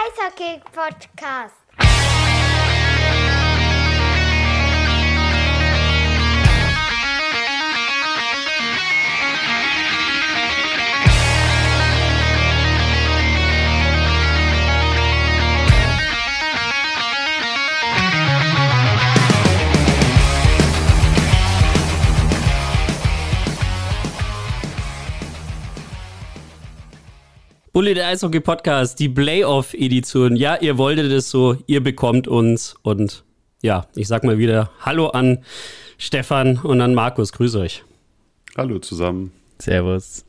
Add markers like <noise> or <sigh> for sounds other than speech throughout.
Eishockey-Podcast. Bulli der Eishockey Podcast, die Playoff-Edition. Ja, ihr wolltet es so, ihr bekommt uns. Und ja, ich sag mal wieder Hallo an Stefan und an Markus. Grüß euch. Hallo zusammen. Servus.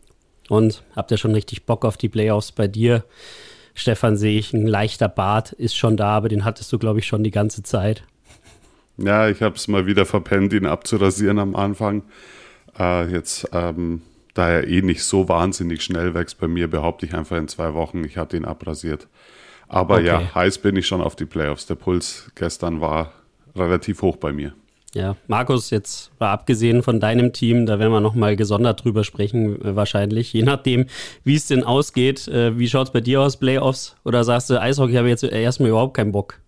Und habt ihr schon richtig Bock auf die Playoffs bei dir? Stefan sehe ich, ein leichter Bart ist schon da, aber den hattest du, glaube ich, schon die ganze Zeit. Ja, ich habe es mal wieder verpennt, ihn abzurasieren am Anfang. Äh, jetzt ähm, da er eh nicht so wahnsinnig schnell wächst bei mir, behaupte ich einfach in zwei Wochen, ich hatte ihn abrasiert. Aber okay. ja, heiß bin ich schon auf die Playoffs. Der Puls gestern war relativ hoch bei mir. Ja, Markus, jetzt war abgesehen von deinem Team, da werden wir nochmal gesondert drüber sprechen, äh, wahrscheinlich. Je nachdem, wie es denn ausgeht. Äh, wie schaut es bei dir aus, Playoffs? Oder sagst du, Eishockey habe jetzt erstmal überhaupt keinen Bock?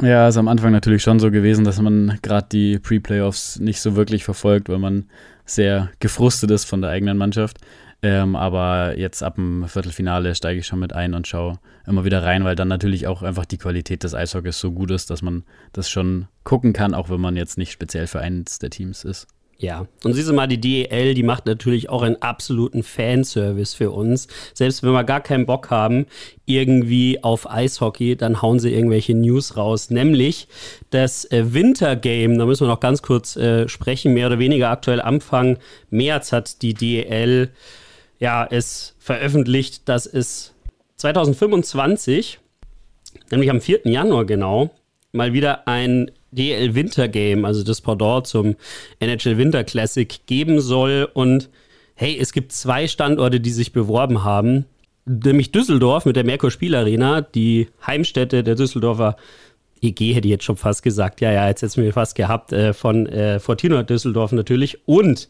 Ja, ist am Anfang natürlich schon so gewesen, dass man gerade die Pre-Playoffs nicht so wirklich verfolgt, weil man sehr gefrustet ist von der eigenen Mannschaft. Ähm, aber jetzt ab dem Viertelfinale steige ich schon mit ein und schaue immer wieder rein, weil dann natürlich auch einfach die Qualität des Eishockeys so gut ist, dass man das schon gucken kann, auch wenn man jetzt nicht speziell für eins der Teams ist. Ja, und siehst du mal, die DEL, die macht natürlich auch einen absoluten Fanservice für uns. Selbst wenn wir gar keinen Bock haben, irgendwie auf Eishockey, dann hauen sie irgendwelche News raus. Nämlich das äh, Wintergame, da müssen wir noch ganz kurz äh, sprechen, mehr oder weniger aktuell Anfang März hat die DEL ja, es veröffentlicht, dass es 2025, nämlich am 4. Januar genau, mal wieder ein DL Winter Game, also das Pendant zum NHL Winter Classic, geben soll. Und hey, es gibt zwei Standorte, die sich beworben haben. Nämlich Düsseldorf mit der Merkur Spielarena, die Heimstätte der Düsseldorfer EG hätte ich jetzt schon fast gesagt. Ja, ja, jetzt hätten wir fast gehabt äh, von äh, Fortuna Düsseldorf natürlich und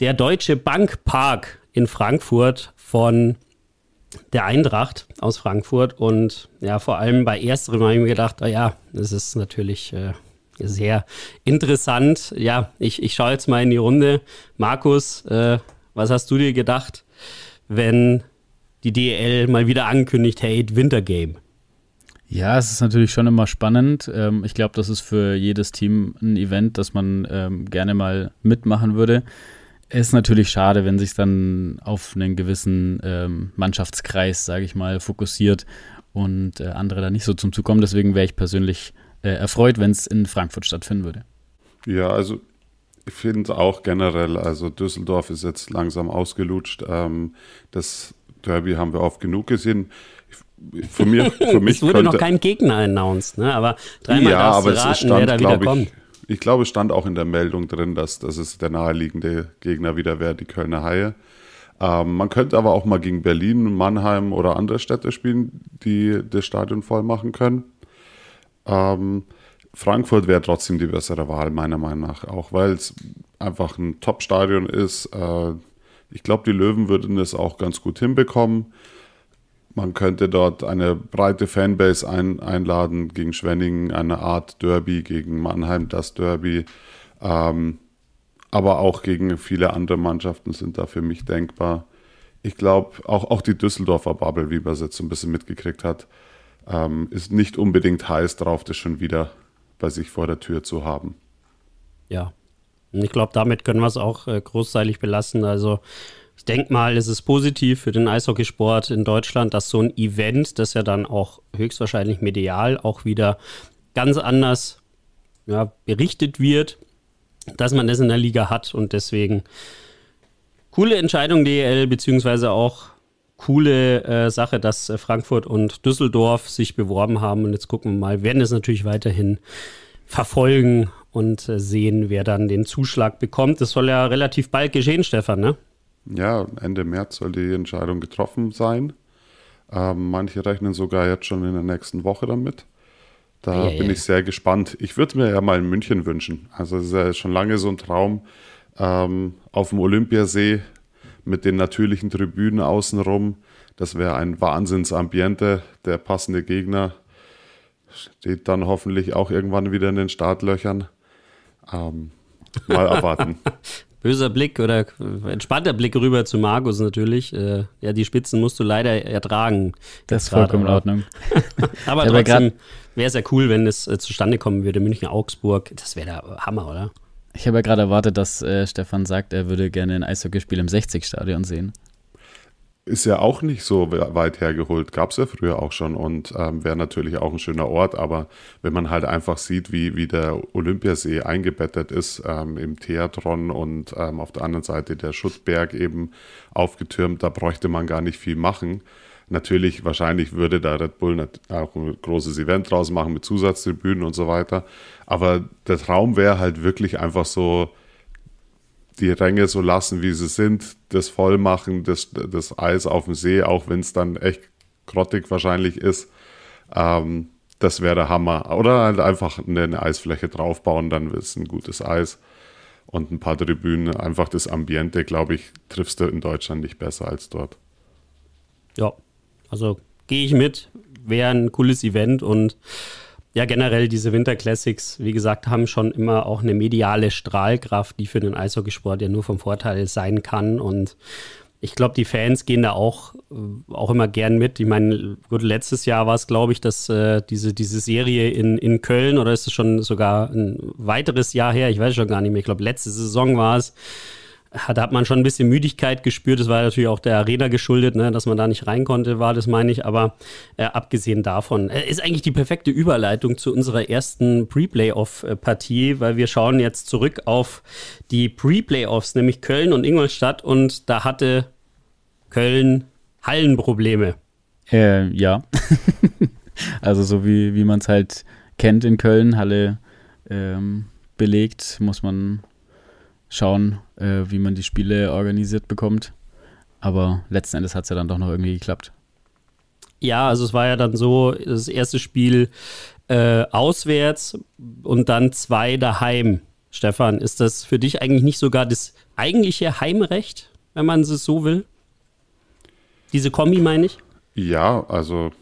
der Deutsche Bankpark in Frankfurt von der Eintracht aus Frankfurt. Und ja, vor allem bei ersterem habe ich mir gedacht, oh ja, das ist natürlich äh, sehr interessant. Ja, ich, ich schaue jetzt mal in die Runde. Markus, äh, was hast du dir gedacht, wenn die DL mal wieder ankündigt, hey, Wintergame? Ja, es ist natürlich schon immer spannend. Ähm, ich glaube, das ist für jedes Team ein Event, das man ähm, gerne mal mitmachen würde. Es ist natürlich schade, wenn sich dann auf einen gewissen ähm, Mannschaftskreis, sage ich mal, fokussiert und äh, andere da nicht so zum Zug kommen. Deswegen wäre ich persönlich äh, erfreut, wenn es in Frankfurt stattfinden würde. Ja, also ich finde auch generell, also Düsseldorf ist jetzt langsam ausgelutscht. Ähm, das Derby haben wir oft genug gesehen. Für, mir, für <laughs> mich es wurde könnte, noch kein Gegner announced, ne? aber dreimal ja, darfst aber raten, ist stand, wer da wieder ich, kommt ich glaube, es stand auch in der Meldung drin, dass, dass es der naheliegende Gegner wieder wäre, die Kölner Haie. Ähm, man könnte aber auch mal gegen Berlin, Mannheim oder andere Städte spielen, die das Stadion voll machen können. Ähm, Frankfurt wäre trotzdem die bessere Wahl, meiner Meinung nach, auch weil es einfach ein Top-Stadion ist. Äh, ich glaube, die Löwen würden es auch ganz gut hinbekommen man könnte dort eine breite Fanbase ein, einladen gegen Schwenningen, eine Art Derby gegen Mannheim, das Derby. Ähm, aber auch gegen viele andere Mannschaften sind da für mich denkbar. Ich glaube, auch, auch die Düsseldorfer Bubble, wie man es jetzt so ein bisschen mitgekriegt hat, ähm, ist nicht unbedingt heiß drauf, das schon wieder bei sich vor der Tür zu haben. Ja, und ich glaube, damit können wir es auch äh, großteilig belassen. Also denke mal, es ist positiv für den Eishockeysport in Deutschland, dass so ein Event, das ja dann auch höchstwahrscheinlich medial auch wieder ganz anders ja, berichtet wird, dass man das in der Liga hat und deswegen coole Entscheidung DEL, beziehungsweise auch coole äh, Sache, dass äh, Frankfurt und Düsseldorf sich beworben haben und jetzt gucken wir mal, werden es natürlich weiterhin verfolgen und äh, sehen, wer dann den Zuschlag bekommt. Das soll ja relativ bald geschehen, Stefan, ne? ja, Ende März soll die Entscheidung getroffen sein. Ähm, manche rechnen sogar jetzt schon in der nächsten Woche damit. Da ja, bin ja. ich sehr gespannt. Ich würde mir ja mal in München wünschen. Also es ist ja schon lange so ein Traum, ähm, auf dem Olympiasee mit den natürlichen Tribünen außenrum. Das wäre ein Wahnsinnsambiente. Der passende Gegner steht dann hoffentlich auch irgendwann wieder in den Startlöchern. Ähm, mal erwarten. <laughs> böser Blick oder entspannter Blick rüber zu Markus natürlich. Äh, ja, die Spitzen musst du leider ertragen. Das ist vollkommen in Ordnung. <laughs> aber ja, trotzdem wäre es ja cool, wenn es äh, zustande kommen würde. München-Augsburg, das wäre der Hammer, oder? Ich habe ja gerade erwartet, dass äh, Stefan sagt, er würde gerne ein Eishockeyspiel im 60-Stadion sehen ist ja auch nicht so weit hergeholt, gab es ja früher auch schon und ähm, wäre natürlich auch ein schöner Ort, aber wenn man halt einfach sieht, wie, wie der Olympiasee eingebettet ist ähm, im Theatron und ähm, auf der anderen Seite der Schuttberg eben aufgetürmt, da bräuchte man gar nicht viel machen. Natürlich, wahrscheinlich würde da Red Bull auch ein großes Event draus machen mit Zusatztribünen und so weiter, aber der Traum wäre halt wirklich einfach so, die Ränge so lassen, wie sie sind, das Vollmachen, das, das Eis auf dem See, auch wenn es dann echt grottig wahrscheinlich ist, ähm, das wäre der Hammer. Oder halt einfach eine, eine Eisfläche draufbauen, dann ist ein gutes Eis. Und ein paar Tribünen, einfach das Ambiente, glaube ich, triffst du in Deutschland nicht besser als dort. Ja, also gehe ich mit, wäre ein cooles Event und ja, generell diese Winter Classics, wie gesagt, haben schon immer auch eine mediale Strahlkraft, die für den Eishockeysport ja nur vom Vorteil sein kann. Und ich glaube, die Fans gehen da auch, äh, auch immer gern mit. Ich meine, gut, letztes Jahr war es, glaube ich, dass äh, diese, diese Serie in, in Köln oder ist es schon sogar ein weiteres Jahr her? Ich weiß schon gar nicht mehr. Ich glaube, letzte Saison war es da hat man schon ein bisschen Müdigkeit gespürt. Das war natürlich auch der Arena geschuldet, ne, dass man da nicht rein konnte, war das, meine ich. Aber äh, abgesehen davon äh, ist eigentlich die perfekte Überleitung zu unserer ersten Pre-Playoff-Partie, weil wir schauen jetzt zurück auf die Pre-Playoffs, nämlich Köln und Ingolstadt. Und da hatte Köln Hallenprobleme. Äh, ja. <laughs> also so wie, wie man es halt kennt in Köln, Halle ähm, belegt, muss man schauen, äh, wie man die Spiele organisiert bekommt. Aber letzten Endes hat es ja dann doch noch irgendwie geklappt. Ja, also es war ja dann so, das erste Spiel äh, auswärts und dann zwei daheim. Stefan, ist das für dich eigentlich nicht sogar das eigentliche Heimrecht, wenn man es so will? Diese Kombi meine ich? Ja, also,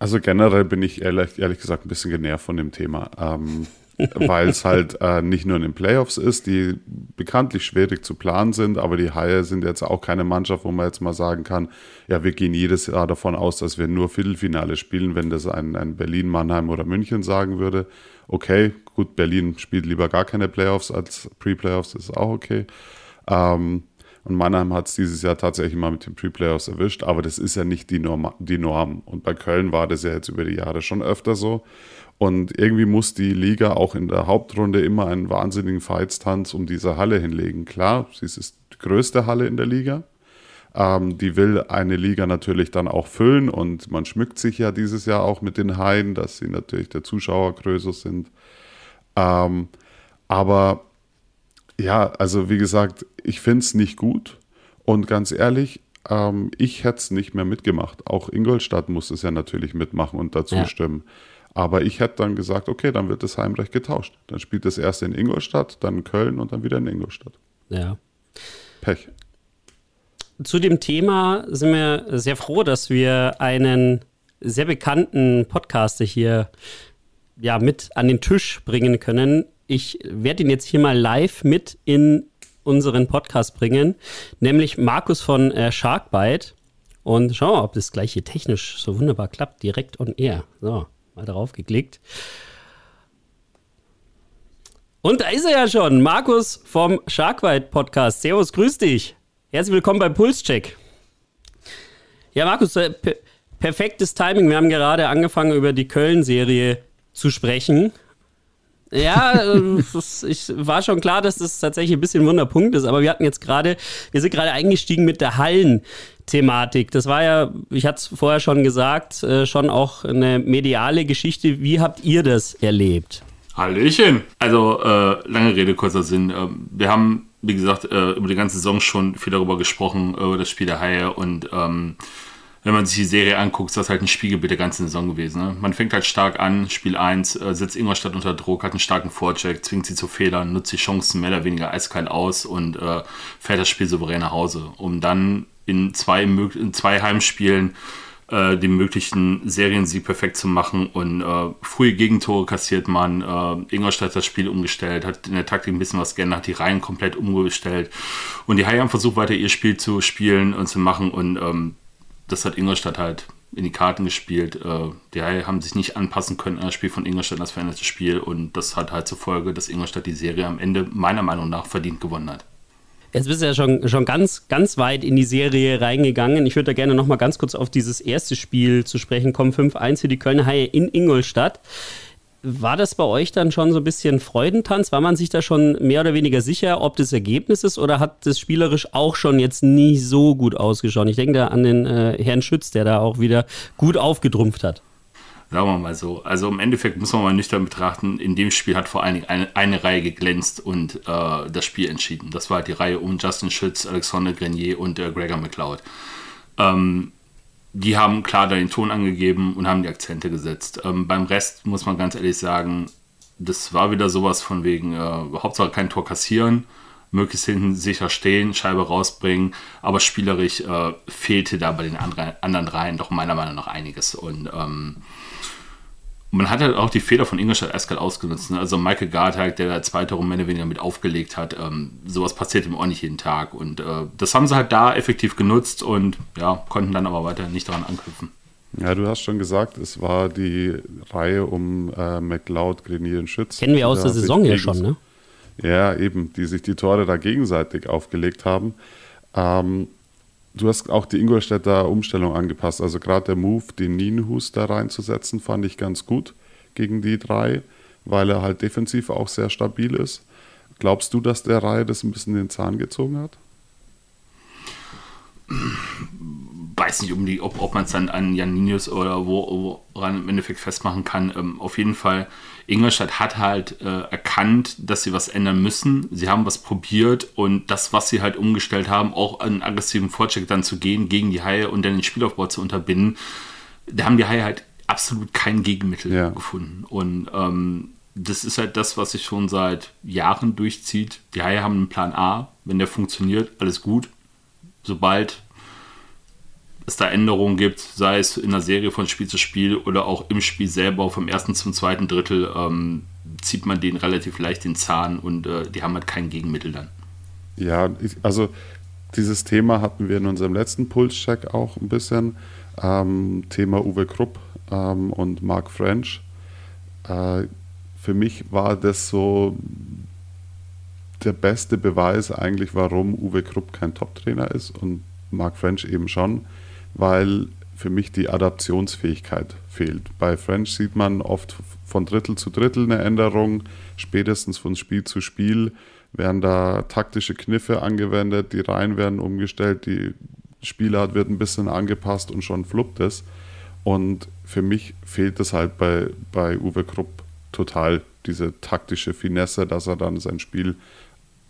also generell bin ich ehrlich, ehrlich gesagt ein bisschen genervt von dem Thema. Ähm, weil es halt äh, nicht nur in den Playoffs ist, die bekanntlich schwierig zu planen sind, aber die Haie sind jetzt auch keine Mannschaft, wo man jetzt mal sagen kann, ja, wir gehen jedes Jahr davon aus, dass wir nur Viertelfinale spielen, wenn das ein, ein Berlin, Mannheim oder München sagen würde. Okay, gut, Berlin spielt lieber gar keine Playoffs als Pre-Playoffs, ist auch okay. Ähm, und Mannheim hat es dieses Jahr tatsächlich mal mit den Pre-Playoffs erwischt, aber das ist ja nicht die Norm, die Norm. Und bei Köln war das ja jetzt über die Jahre schon öfter so. Und irgendwie muss die Liga auch in der Hauptrunde immer einen wahnsinnigen Feitstanz um diese Halle hinlegen. Klar, sie ist die größte Halle in der Liga. Ähm, die will eine Liga natürlich dann auch füllen und man schmückt sich ja dieses Jahr auch mit den Haien, dass sie natürlich der Zuschauergröße sind. Ähm, aber ja, also wie gesagt, ich finde es nicht gut. Und ganz ehrlich, ähm, ich hätte es nicht mehr mitgemacht. Auch Ingolstadt muss es ja natürlich mitmachen und dazu ja. stimmen. Aber ich hätte dann gesagt, okay, dann wird das Heimrecht getauscht. Dann spielt das erste in Ingolstadt, dann Köln und dann wieder in Ingolstadt. Ja. Pech. Zu dem Thema sind wir sehr froh, dass wir einen sehr bekannten Podcaster hier ja, mit an den Tisch bringen können. Ich werde ihn jetzt hier mal live mit in unseren Podcast bringen, nämlich Markus von äh, Sharkbite. Und schauen wir mal, ob das gleiche technisch so wunderbar klappt, direkt on air. So. Mal drauf geklickt. Und da ist er ja schon, Markus vom Sharkwide Podcast. Servus, grüß dich. Herzlich willkommen beim Pulscheck. Ja, Markus, äh, per perfektes Timing. Wir haben gerade angefangen, über die Köln-Serie zu sprechen. Ja, das, äh, <laughs> ich war schon klar, dass das tatsächlich ein bisschen ein Wunderpunkt ist, aber wir hatten jetzt gerade, wir sind gerade eingestiegen mit der Hallen, Thematik. Das war ja, ich hatte es vorher schon gesagt, äh, schon auch eine mediale Geschichte. Wie habt ihr das erlebt? Hallöchen. Also äh, lange Rede, kurzer Sinn. Äh, wir haben, wie gesagt, äh, über die ganze Saison schon viel darüber gesprochen, über das Spiel der Haie. Und ähm, wenn man sich die Serie anguckt, ist das halt ein Spiegelbild der ganzen Saison gewesen. Ne? Man fängt halt stark an, Spiel 1, äh, setzt Ingolstadt unter Druck, hat einen starken Vorcheck, zwingt sie zu Fehlern, nutzt die Chancen mehr oder weniger eiskalt aus und fährt das Spiel souverän nach Hause, um dann in zwei, in zwei Heimspielen äh, den möglichen Seriensieg perfekt zu machen. Und äh, frühe Gegentore kassiert man. Äh, Ingolstadt hat das Spiel umgestellt, hat in der Taktik ein bisschen was geändert, hat die Reihen komplett umgestellt. Und die Haie haben versucht, weiter ihr Spiel zu spielen und zu machen. Und ähm, das hat Ingolstadt halt in die Karten gespielt. Äh, die Haie haben sich nicht anpassen können an das Spiel von Ingolstadt, das veränderte Spiel. Und das hat halt zur Folge, dass Ingolstadt die Serie am Ende meiner Meinung nach verdient gewonnen hat. Jetzt bist du ja schon, schon ganz, ganz weit in die Serie reingegangen. Ich würde da gerne nochmal ganz kurz auf dieses erste Spiel zu sprechen kommen. 5-1 für die Kölner Haie in Ingolstadt. War das bei euch dann schon so ein bisschen Freudentanz? War man sich da schon mehr oder weniger sicher, ob das Ergebnis ist oder hat das spielerisch auch schon jetzt nie so gut ausgeschaut? Ich denke da an den äh, Herrn Schütz, der da auch wieder gut aufgedrumpft hat. Sagen wir mal so. Also im Endeffekt muss man mal nüchtern betrachten, in dem Spiel hat vor allen Dingen eine, eine Reihe geglänzt und äh, das Spiel entschieden. Das war halt die Reihe um Justin Schütz, Alexander Grenier und äh, Gregor McLeod. Ähm, die haben klar da den Ton angegeben und haben die Akzente gesetzt. Ähm, beim Rest muss man ganz ehrlich sagen, das war wieder sowas von wegen äh, Hauptsache kein Tor kassieren möglichst hinten sicher stehen, Scheibe rausbringen. Aber spielerisch äh, fehlte da bei den anderen, anderen Reihen doch meiner Meinung nach einiges. Und ähm, man hat halt auch die Fehler von Ingolstadt Eskal ausgenutzt. Ne? Also Michael Gartag, der da zweite Runde mehr weniger mit aufgelegt hat, ähm, sowas passiert ihm auch nicht jeden Tag. Und äh, das haben sie halt da effektiv genutzt und ja, konnten dann aber weiter nicht daran anknüpfen. Ja, du hast schon gesagt, es war die Reihe um äh, McLeod, Grenier und Schütz. Kennen wir aus der, der Saison ja schon, ne? Ja, eben, die sich die Tore da gegenseitig aufgelegt haben. Ähm, du hast auch die Ingolstädter Umstellung angepasst. Also gerade der Move, den Nienhus da reinzusetzen, fand ich ganz gut gegen die drei, weil er halt defensiv auch sehr stabil ist. Glaubst du, dass der Reihe das ein bisschen den Zahn gezogen hat? weiß nicht, um die, ob, ob man es dann an Janinius oder wo, woran im Endeffekt festmachen kann. Ähm, auf jeden Fall, Ingolstadt hat halt äh, erkannt, dass sie was ändern müssen. Sie haben was probiert und das, was sie halt umgestellt haben, auch einen aggressiven Vorcheck dann zu gehen gegen die Haie und dann den Spielaufbau zu unterbinden, da haben die Haie halt absolut kein Gegenmittel ja. gefunden. Und ähm, das ist halt das, was sich schon seit Jahren durchzieht. Die Haie haben einen Plan A. Wenn der funktioniert, alles gut. Sobald es da Änderungen gibt, sei es in der Serie von Spiel zu Spiel oder auch im Spiel selber vom ersten zum zweiten Drittel, ähm, zieht man denen relativ leicht den Zahn und äh, die haben halt kein Gegenmittel dann. Ja, ich, also dieses Thema hatten wir in unserem letzten Pulscheck auch ein bisschen. Ähm, Thema Uwe Krupp ähm, und Mark French. Äh, für mich war das so der beste Beweis eigentlich, warum Uwe Krupp kein Top-Trainer ist und Mark French eben schon weil für mich die Adaptionsfähigkeit fehlt. Bei French sieht man oft von Drittel zu Drittel eine Änderung, spätestens von Spiel zu Spiel werden da taktische Kniffe angewendet, die Reihen werden umgestellt, die Spielart wird ein bisschen angepasst und schon fluppt es. Und für mich fehlt es halt bei, bei Uwe Krupp total, diese taktische Finesse, dass er dann sein Spiel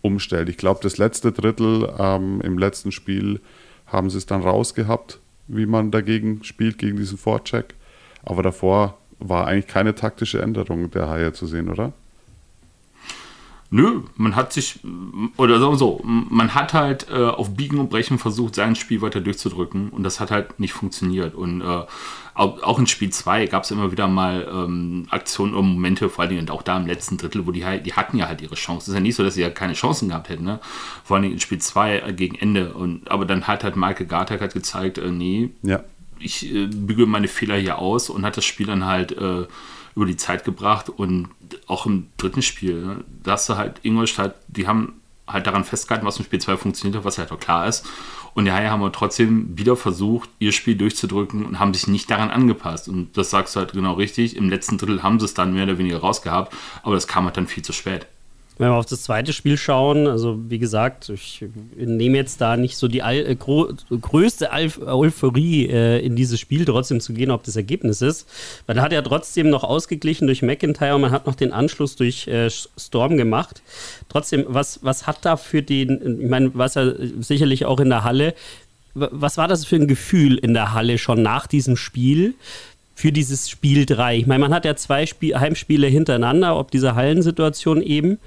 umstellt. Ich glaube, das letzte Drittel ähm, im letzten Spiel haben sie es dann rausgehabt wie man dagegen spielt, gegen diesen Vorcheck. Aber davor war eigentlich keine taktische Änderung der Haie zu sehen, oder? Nö, man hat sich, mm, oder sagen wir so mm, man hat halt äh, auf Biegen und Brechen versucht, sein Spiel weiter durchzudrücken und das hat halt nicht funktioniert. Und äh, auch in Spiel 2 gab es immer wieder mal ähm, Aktionen und Momente, vor allem auch da im letzten Drittel, wo die halt, die hatten ja halt ihre Chancen. Es ist ja nicht so, dass sie ja halt keine Chancen gehabt hätten, ne? Vor allem in Spiel 2 äh, gegen Ende. Und, aber dann hat halt Michael Gartag halt gezeigt, äh, nee, ja. ich äh, büge meine Fehler hier aus und hat das Spiel dann halt äh, über die Zeit gebracht und auch im dritten Spiel, ne, da hast du halt Ingolstadt, die haben halt daran festgehalten, was im Spiel 2 funktioniert hat, was halt auch klar ist. Und die Haie haben aber trotzdem wieder versucht, ihr Spiel durchzudrücken und haben sich nicht daran angepasst. Und das sagst du halt genau richtig. Im letzten Drittel haben sie es dann mehr oder weniger rausgehabt, aber das kam halt dann viel zu spät. Wenn wir auf das zweite Spiel schauen, also wie gesagt, ich nehme jetzt da nicht so die Al äh, gro größte Al Euphorie äh, in dieses Spiel trotzdem zu gehen, ob das Ergebnis ist. Man hat ja trotzdem noch ausgeglichen durch McIntyre und man hat noch den Anschluss durch äh, Storm gemacht. Trotzdem, was, was hat da für den, ich meine, was er sicherlich auch in der Halle, was war das für ein Gefühl in der Halle schon nach diesem Spiel? für dieses Spiel 3? Ich meine, man hat ja zwei Spiel Heimspiele hintereinander, ob diese Hallensituation eben.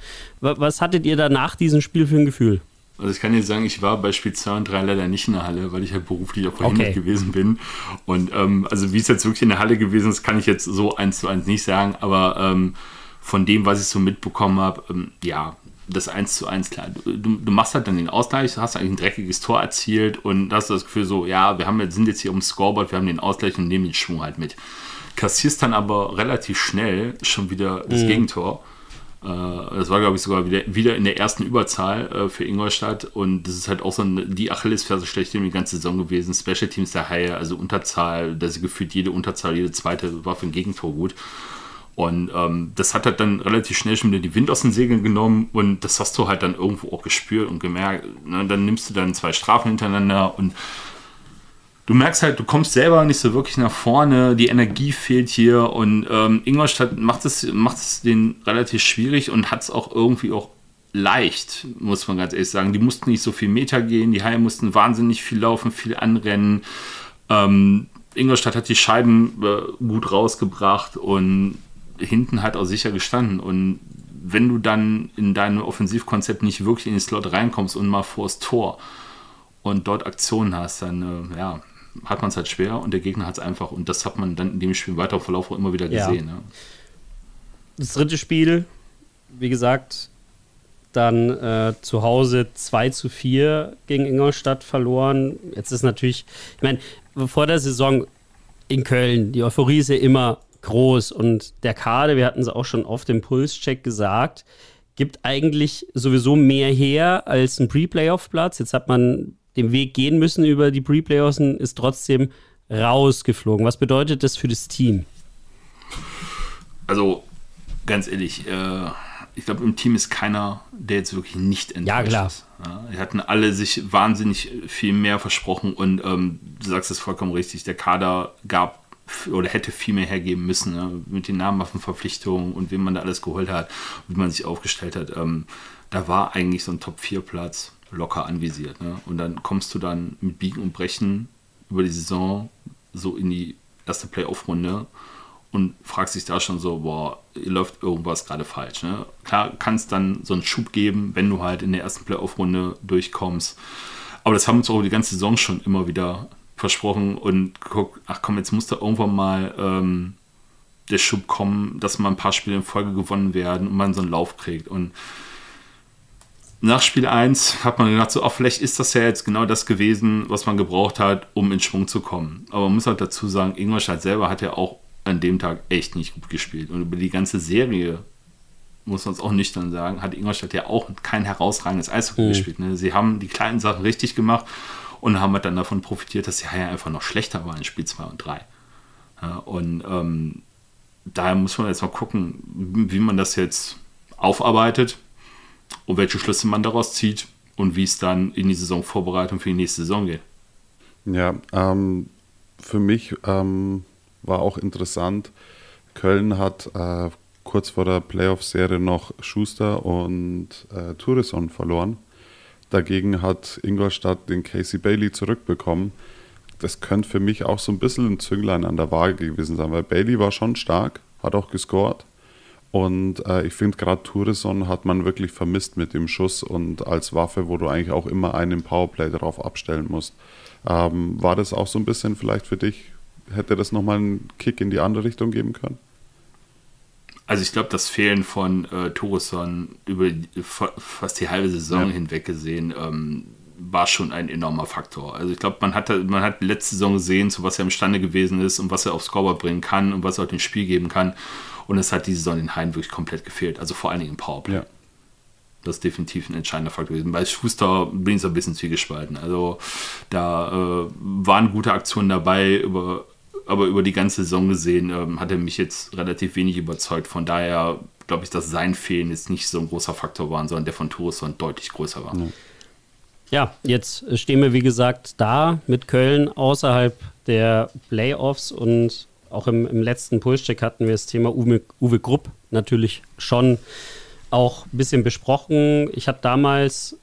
Was hattet ihr danach diesem Spiel für ein Gefühl? Also ich kann jetzt sagen, ich war bei Spiel 2 und 3 leider nicht in der Halle, weil ich halt beruflich auch verhindert okay. gewesen bin. Und ähm, also wie es jetzt wirklich in der Halle gewesen ist, kann ich jetzt so eins zu eins nicht sagen, aber ähm, von dem, was ich so mitbekommen habe, ähm, ja, das 1 zu 1 klar. Du, du, machst halt dann den Ausgleich, hast eigentlich ein dreckiges Tor erzielt und hast das Gefühl so, ja, wir haben sind jetzt hier ums Scoreboard, wir haben den Ausgleich und nehmen den Schwung halt mit. Kassierst dann aber relativ schnell schon wieder das mhm. Gegentor. Äh, das war, glaube ich, sogar wieder, wieder in der ersten Überzahl äh, für Ingolstadt und das ist halt auch so eine, die Achillesferse schlechthin die ganze Saison gewesen. Special Teams der Haie, also Unterzahl, dass sie gefühlt jede Unterzahl, jede zweite war für ein Gegentor gut. Und ähm, das hat halt dann relativ schnell schon wieder die Wind aus den Segeln genommen und das hast du halt dann irgendwo auch gespürt und gemerkt. Ne? Dann nimmst du dann zwei Strafen hintereinander und du merkst halt, du kommst selber nicht so wirklich nach vorne, die Energie fehlt hier und ähm, Ingolstadt macht es macht es den relativ schwierig und hat es auch irgendwie auch leicht, muss man ganz ehrlich sagen. Die mussten nicht so viel Meter gehen, die Haie mussten wahnsinnig viel laufen, viel anrennen. Ähm, Ingolstadt hat die Scheiben äh, gut rausgebracht und hinten hat auch sicher gestanden. Und wenn du dann in deinem Offensivkonzept nicht wirklich in den Slot reinkommst und mal vors Tor und dort Aktionen hast, dann äh, ja, hat man es halt schwer und der Gegner hat es einfach. Und das hat man dann in dem Spiel im weiteren Verlauf auch immer wieder gesehen. Ja. Ne? Ja. Das dritte Spiel, wie gesagt, dann äh, zu Hause 2 zu 4 gegen Ingolstadt verloren. Jetzt ist natürlich, ich meine, vor der Saison in Köln, die Euphorie ist ja immer groß. Und der Kader, wir hatten es auch schon oft im Pulscheck gesagt, gibt eigentlich sowieso mehr her als ein Pre-Playoff-Platz. Jetzt hat man den Weg gehen müssen über die Pre-Playoffs und ist trotzdem rausgeflogen. Was bedeutet das für das Team? Also, ganz ehrlich, äh, ich glaube, im Team ist keiner, der jetzt wirklich nicht enttäuscht ja, klar. ist. Ja, die hatten alle sich wahnsinnig viel mehr versprochen und ähm, du sagst es vollkommen richtig, der Kader gab oder hätte viel mehr hergeben müssen, ne? mit den Namenwaffenverpflichtungen und wem man da alles geholt hat, wie man sich aufgestellt hat. Ähm, da war eigentlich so ein Top-4-Platz locker anvisiert. Ne? Und dann kommst du dann mit Biegen und Brechen über die Saison so in die erste Playoff-Runde und fragst dich da schon so, boah, läuft irgendwas gerade falsch. Ne? Klar kann es dann so einen Schub geben, wenn du halt in der ersten Playoff-Runde durchkommst. Aber das haben uns auch die ganze Saison schon immer wieder versprochen und guck, ach komm, jetzt muss da irgendwann mal ähm, der Schub kommen, dass mal ein paar Spiele in Folge gewonnen werden und man so einen Lauf kriegt. Und nach Spiel 1 hat man gedacht, so, ach, vielleicht ist das ja jetzt genau das gewesen, was man gebraucht hat, um in Schwung zu kommen. Aber man muss halt dazu sagen, Ingolstadt selber hat ja auch an dem Tag echt nicht gut gespielt. Und über die ganze Serie, muss man es auch nüchtern sagen, hat Ingolstadt ja auch kein herausragendes Eishockey mhm. gespielt. Ne? Sie haben die kleinen Sachen richtig gemacht und haben halt dann davon profitiert, dass die Haie einfach noch schlechter waren in Spiel 2 und 3. Ja, und ähm, daher muss man jetzt mal gucken, wie man das jetzt aufarbeitet und welche Schlüsse man daraus zieht und wie es dann in die Saisonvorbereitung für die nächste Saison geht. Ja, ähm, für mich ähm, war auch interessant, Köln hat äh, kurz vor der Playoff-Serie noch Schuster und äh, Tourisson verloren. Dagegen hat Ingolstadt den Casey Bailey zurückbekommen. Das könnte für mich auch so ein bisschen ein Zünglein an der Waage gewesen sein, weil Bailey war schon stark, hat auch gescored. Und äh, ich finde, gerade Tourison hat man wirklich vermisst mit dem Schuss und als Waffe, wo du eigentlich auch immer einen Powerplay darauf abstellen musst. Ähm, war das auch so ein bisschen vielleicht für dich? Hätte das nochmal einen Kick in die andere Richtung geben können? Also ich glaube, das Fehlen von äh, Torreson über fast die halbe Saison ja. hinweg gesehen, ähm, war schon ein enormer Faktor. Also ich glaube, man hat, man hat letzte Saison gesehen, zu was er imstande gewesen ist und was er aufs Scoreboard bringen kann und was er auf dem Spiel geben kann. Und es hat diese Saison in Hain wirklich komplett gefehlt. Also vor allen Dingen im Powerplay. Ja. Das ist definitiv ein entscheidender Faktor gewesen. Bei Schuster bin ich so ein bisschen zwiegespalten. Also da äh, waren gute Aktionen dabei, über aber über die ganze Saison gesehen ähm, hat er mich jetzt relativ wenig überzeugt. Von daher glaube ich, dass sein Fehlen jetzt nicht so ein großer Faktor war, sondern der von Tourisson deutlich größer war. Ja, jetzt stehen wir, wie gesagt, da mit Köln außerhalb der Playoffs und auch im, im letzten Pullstick hatten wir das Thema Uwe, Uwe Grupp natürlich schon auch ein bisschen besprochen. Ich habe damals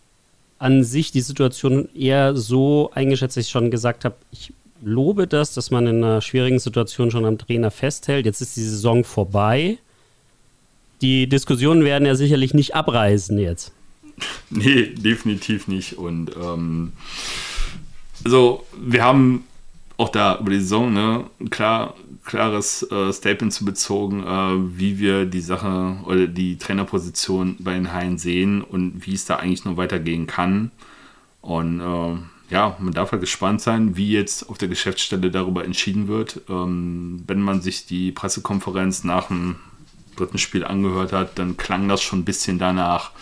an sich die Situation eher so eingeschätzt, dass ich schon gesagt habe, ich lobe das, dass man in einer schwierigen Situation schon am Trainer festhält. Jetzt ist die Saison vorbei. Die Diskussionen werden ja sicherlich nicht abreißen jetzt. <laughs> Nee, definitiv nicht. Und ähm, also wir haben auch da über die Saison ne, klar, klares äh, Statement zu bezogen, äh, wie wir die Sache oder die Trainerposition bei den Haien sehen und wie es da eigentlich noch weitergehen kann. Und äh, ja, man darf halt gespannt sein, wie jetzt auf der Geschäftsstelle darüber entschieden wird. Ähm, wenn man sich die Pressekonferenz nach dem dritten Spiel angehört hat, dann klang das schon ein bisschen danach,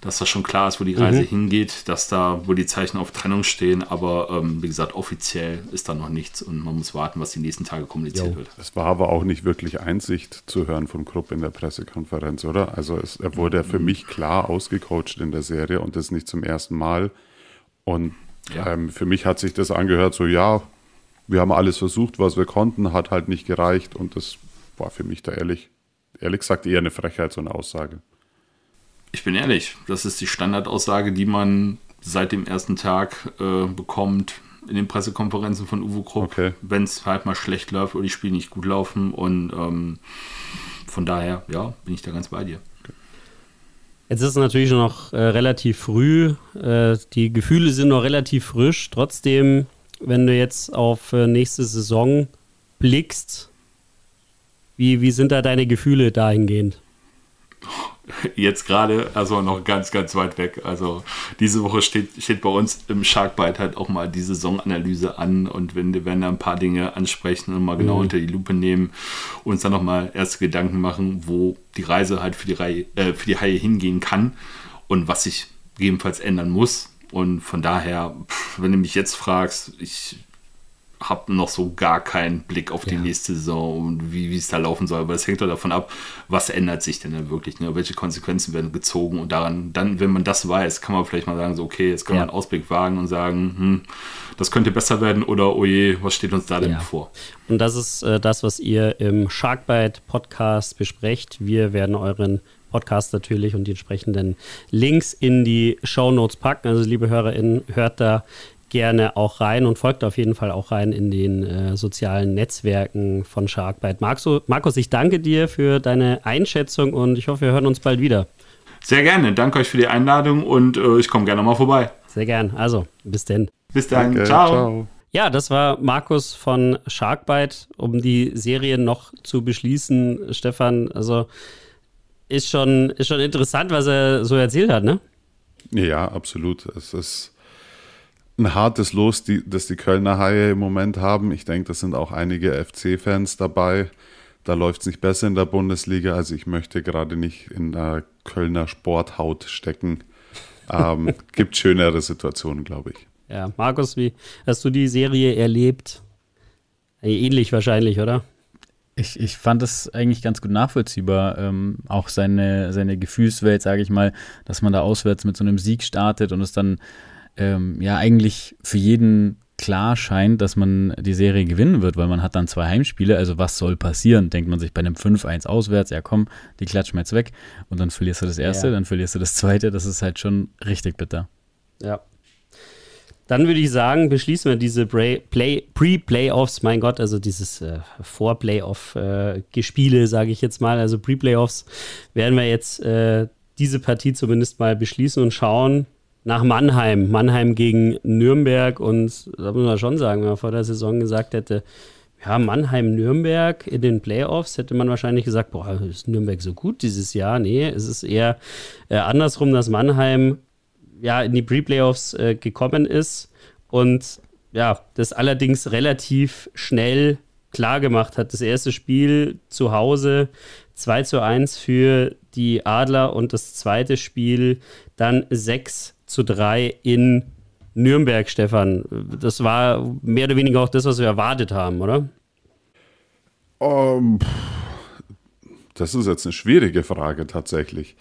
dass da schon klar ist, wo die Reise mhm. hingeht, dass da, wo die Zeichen auf Trennung stehen. Aber ähm, wie gesagt, offiziell ist da noch nichts und man muss warten, was die nächsten Tage kommuniziert jo. wird. Es war aber auch nicht wirklich Einsicht zu hören von Krupp in der Pressekonferenz, oder? Also es, er wurde mhm. für mich klar ausgecoacht in der Serie und das nicht zum ersten Mal. Und ja. Ähm, für mich hat sich das angehört, so ja, wir haben alles versucht, was wir konnten, hat halt nicht gereicht und das war für mich da ehrlich, ehrlich gesagt eher eine Frechheit, so eine Aussage. Ich bin ehrlich, das ist die Standardaussage, die man seit dem ersten Tag äh, bekommt in den Pressekonferenzen von Uwe Krupp, okay. wenn es halt mal schlecht läuft oder die Spiele nicht gut laufen und ähm, von daher, ja, bin ich da ganz bei dir. Jetzt ist es natürlich noch äh, relativ früh. Äh, die Gefühle sind noch relativ frisch. Trotzdem, wenn du jetzt auf äh, nächste Saison blickst, wie, wie sind da deine Gefühle dahingehend? jetzt gerade, also noch ganz, ganz weit weg. Also diese Woche steht, steht bei uns im Sharkbite halt auch mal die Saisonanalyse an und wenn wir werden da ein paar Dinge ansprechen und mal genau mhm. unter die Lupe nehmen, und uns dann nochmal erste Gedanken machen, wo die Reise halt für die, Reihe, äh, für die Haie hingehen kann und was sich gegebenenfalls ändern muss. Und von daher, wenn du mich jetzt fragst, ich habe noch so gar keinen Blick auf die ja. nächste Saison und wie es da laufen soll. Aber es hängt doch davon ab, was ändert sich denn dann wirklich, ne? welche Konsequenzen werden gezogen und daran, dann, wenn man das weiß, kann man vielleicht mal sagen, so okay, jetzt kann ja. man einen Ausblick wagen und sagen, hm, das könnte besser werden oder oje, oh was steht uns da denn ja. vor? Und das ist äh, das, was ihr im Sharkbite Podcast besprecht. Wir werden euren Podcast natürlich und die entsprechenden Links in die Shownotes packen. Also liebe HörerInnen, hört da gerne auch rein und folgt auf jeden Fall auch rein in den äh, sozialen Netzwerken von Sharkbite. Marco, Markus, ich danke dir für deine Einschätzung und ich hoffe, wir hören uns bald wieder. Sehr gerne. Danke euch für die Einladung und äh, ich komme gerne mal vorbei. Sehr gerne. Also, bis denn. Bis dann. Danke, ciao. ciao. Ja, das war Markus von Sharkbite. Um die Serie noch zu beschließen, Stefan, also ist schon, ist schon interessant, was er so erzählt hat, ne? Ja, absolut. Es ist ein hartes Los, die, das die Kölner Haie im Moment haben. Ich denke, das sind auch einige FC-Fans dabei. Da läuft es nicht besser in der Bundesliga. Also ich möchte gerade nicht in der Kölner Sporthaut stecken. <laughs> Ähm, gibt schönere Situationen, glaube ich. Ja, Markus, wie hast du die Serie erlebt? Äh, ähnlich wahrscheinlich, oder? Ich, ich fand das eigentlich ganz gut nachvollziehbar. Ähm, auch seine, seine Gefühlswelt, sage ich mal, dass man da auswärts mit so einem Sieg startet und es dann ähm, ja eigentlich für jeden klar scheint, dass man die Serie gewinnen wird, weil man hat dann zwei Heimspiele. Also was soll passieren? Denkt man sich bei einem 5-1 auswärts, ja komm, die klatschen jetzt weg und dann verlierst du das erste, ja. dann verlierst du das zweite. Das ist halt schon richtig bitter. Ja. Dann würde ich sagen, beschließen wir diese Pre-Playoffs, mein Gott, also dieses äh, Vor-Playoff-Gespiele, äh, sage ich jetzt mal. Also Pre-Playoffs werden wir jetzt äh, diese Partie zumindest mal beschließen und schauen, nach Mannheim. Mannheim gegen Nürnberg und da muss man schon sagen, wenn man vor der Saison gesagt hätte, ja, Mannheim, Nürnberg in den Playoffs hätte man wahrscheinlich gesagt, boah, ist Nürnberg so gut dieses Jahr? Nee, es ist eher äh, andersrum, dass Mannheim ja in die Pre-Playoffs äh, gekommen ist und ja, das allerdings relativ schnell klar gemacht hat. Das erste Spiel zu Hause 2 zu 1 für die Adler und das zweite Spiel dann 6 zu 3 in Nürnberg, Stefan. Das war mehr oder weniger auch das, was wir erwartet haben, oder? Um, ähm, das ist jetzt eine schwierige Frage tatsächlich.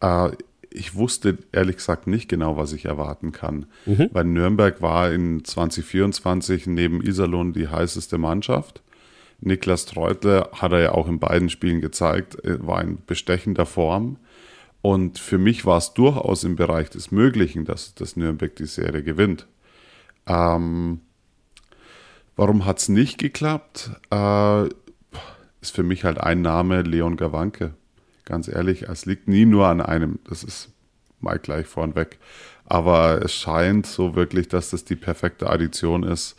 Äh, ich wusste ehrlich gesagt nicht genau, was ich erwarten kann, mhm. weil Nürnberg war in 2024 neben Iserlohn die heißeste Mannschaft. Niklas Treutle hat er ja auch in beiden Spielen gezeigt, äh, war in bestechender Form. Und für mich war es durchaus im Bereich des Möglichen, dass, dass Nürnberg die Serie gewinnt. Ähm, warum hat es nicht geklappt? Äh, ist für mich halt ein Name Leon Gawanke. Ganz ehrlich, es liegt nie nur an einem. Das ist mal gleich vornweg. Aber es scheint so wirklich, dass das die perfekte Addition ist.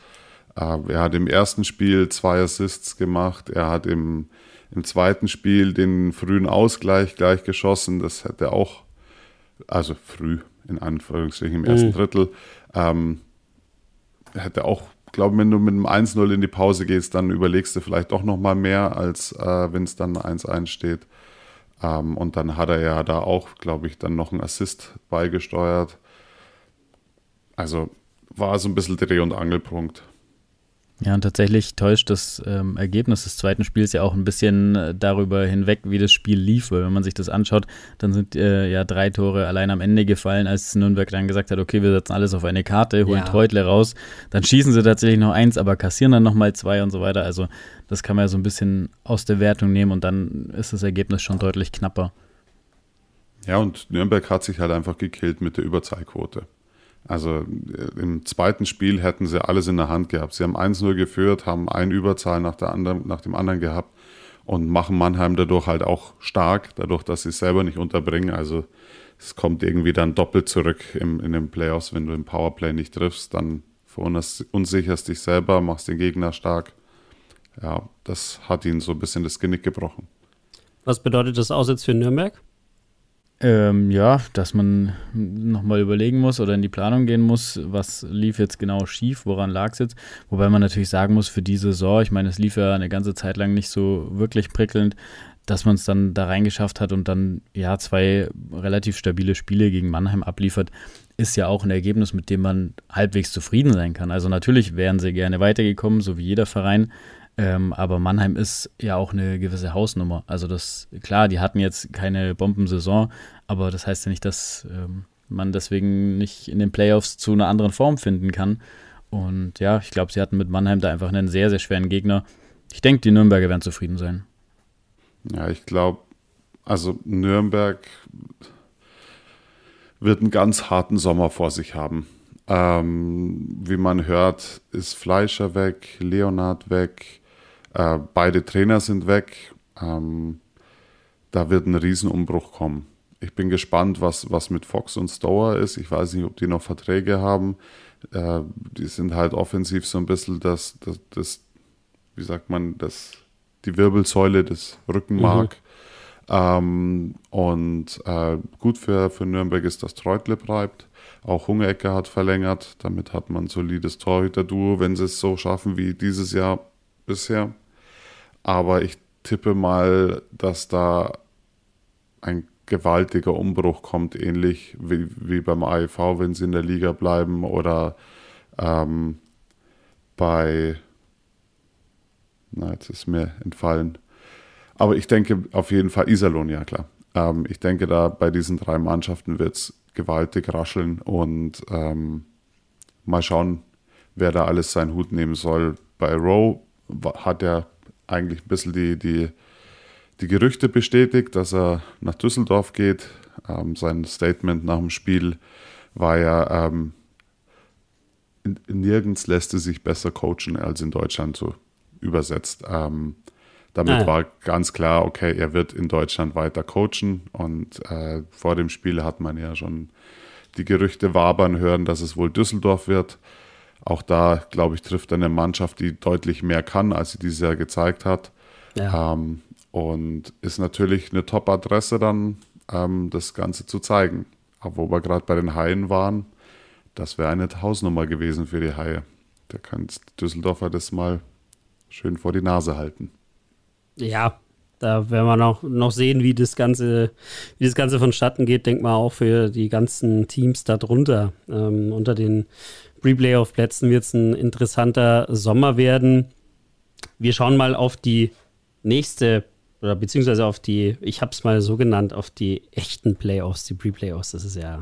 Äh, er hat im ersten Spiel zwei Assists gemacht. Er hat im im zweiten Spiel den frühen Ausgleich gleich geschossen. Das hätte auch, also früh in Anführungsstrichen im ersten mhm. Drittel, ähm, hätte auch, glaube ich, wenn du mit einem 1-0 in die Pause gehst, dann überlegst du vielleicht doch nochmal mehr, als äh, wenn es dann 1-1 steht. Ähm, und dann hat er ja da auch, glaube ich, dann noch einen Assist beigesteuert. Also war so ein bisschen Dreh- und Angelpunkt. Ja, und tatsächlich täuscht das ähm, Ergebnis des zweiten Spiels ja auch ein bisschen äh, darüber hinweg, wie das Spiel lief, weil wenn man sich das anschaut, dann sind äh, ja drei Tore allein am Ende gefallen, als Nürnberg dann gesagt hat, okay, wir setzen alles auf eine Karte, holen ja. Teutle raus, dann schießen sie tatsächlich noch eins, aber kassieren dann nochmal zwei und so weiter. Also das kann man ja so ein bisschen aus der Wertung nehmen und dann ist das Ergebnis schon deutlich knapper. Ja, und Nürnberg hat sich halt einfach gekillt mit der Überzahlquote. Also äh, im zweiten Spiel hätten sie alles in der Hand gehabt. Sie haben 1-0 geführt, haben ein Überzahl nach, der anderen, nach dem anderen gehabt und machen Mannheim dadurch halt auch stark, dadurch, dass sie es selber nicht unterbringen. Also es kommt irgendwie dann doppelt zurück im, in den Playoffs, wenn du im Powerplay nicht triffst, dann verunsicherst dich selber, machst den Gegner stark. Ja, das hat ihnen so ein bisschen das Genick gebrochen. Was bedeutet das aus jetzt für Nürnberg? Ähm, ja, dass man nochmal überlegen muss oder in die Planung gehen muss, was lief jetzt genau schief, woran lag es jetzt. Wobei man natürlich sagen muss, für die Saison, ich meine, es lief ja eine ganze Zeit lang nicht so wirklich prickelnd, dass man es dann da reingeschafft hat und dann ja zwei relativ stabile Spiele gegen Mannheim abliefert, ist ja auch ein Ergebnis, mit dem man halbwegs zufrieden sein kann. Also natürlich wären sie gerne weitergekommen, so wie jeder Verein, ähm, aber Mannheim ist ja auch eine gewisse Hausnummer. Also das, klar, die hatten jetzt keine Bombensaison, aber das heißt ja nicht, dass ähm, man deswegen nicht in den Playoffs zu einer anderen Form finden kann. Und ja, ich glaube, sie hatten mit Mannheim da einfach einen sehr, sehr schweren Gegner. Ich denke, die Nürnberger werden zufrieden sein. Ja, ich glaube, also Nürnberg wird einen ganz harten Sommer vor sich haben. Ähm, wie man hört, ist Fleischer weg, Leonard weg, äh, beide Trainer sind weg. Ähm, da wird ein Riesenumbruch kommen. Ich bin gespannt, was, was mit Fox und Stower ist. Ich weiß nicht, ob die noch Verträge haben. Äh, die sind halt offensiv so ein bisschen das, das, das wie sagt man, das, die Wirbelsäule des Rückenmark. Mhm. Ähm, und äh, gut für, für Nürnberg ist, dass Treutle bleibt. Auch Hungerecker hat verlängert. Damit hat man ein solides Torhüter-Duo, wenn sie es so schaffen wie dieses Jahr bisher. Aber ich tippe mal, dass da ein gewaltiger Umbruch kommt, ähnlich wie, wie beim AEV, wenn sie in der Liga bleiben oder ähm, bei, na, jetzt ist mir entfallen. Aber ich denke auf jeden Fall Iserlohn, ja klar. Ähm, ich denke da bei diesen drei Mannschaften wird es gewaltig rascheln und ähm, mal schauen, wer da alles seinen Hut nehmen soll. Bei Rowe hat er eigentlich ein bisschen die, die, die Gerüchte bestätigt, dass er nach Düsseldorf geht. Ähm, sein Statement nach dem Spiel war ja, ähm, nirgends lässt es sich besser coachen als in Deutschland so übersetzt. Ähm, damit ah. war ganz klar, okay, er wird in Deutschland weiter coachen und äh, vor dem Spiel hat man ja schon die Gerüchte wabern hören, dass es wohl Düsseldorf wird auch da, glaube ich, trifft er eine Mannschaft, die deutlich mehr kann, als sie dieses Jahr gezeigt hat. Ja. Ähm, und ist natürlich eine Top-Adresse dann, ähm, das Ganze zu zeigen. Aber wo wir gerade bei den Haien waren, das wäre eine Hausnummer gewesen für die Haie. Da kann Düsseldorfer das mal schön vor die Nase halten. Ja, da werden wir noch, noch sehen, wie das Ganze, wie das Ganze vonstatten geht, denkt mal auch für die ganzen Teams darunter, ähm, unter den Pre-Playoff-Plätzen wird es ein interessanter Sommer werden. Wir schauen mal auf die nächste oder beziehungsweise auf die, ich habe es mal so genannt, auf die echten Playoffs, die Pre-Playoffs. Das ist ja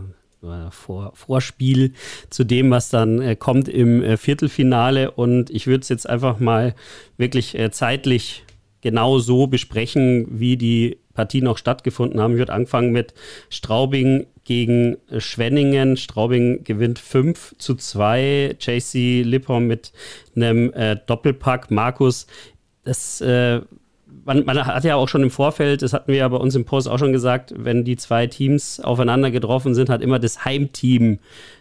vor, Vorspiel zu dem, was dann äh, kommt im äh, Viertelfinale. Und ich würde es jetzt einfach mal wirklich äh, zeitlich genau so besprechen, wie die Partien auch stattgefunden haben. Ich würde anfangen mit Straubing gegen äh, Schwenningen. Straubing gewinnt 5 zu 2. JC Lippon mit einem äh, Doppelpack. Markus, das. Äh, man, man, hat ja auch schon im Vorfeld, das hatten wir ja bei uns im Post auch schon gesagt, wenn die zwei Teams aufeinander getroffen sind, hat immer das Heimteam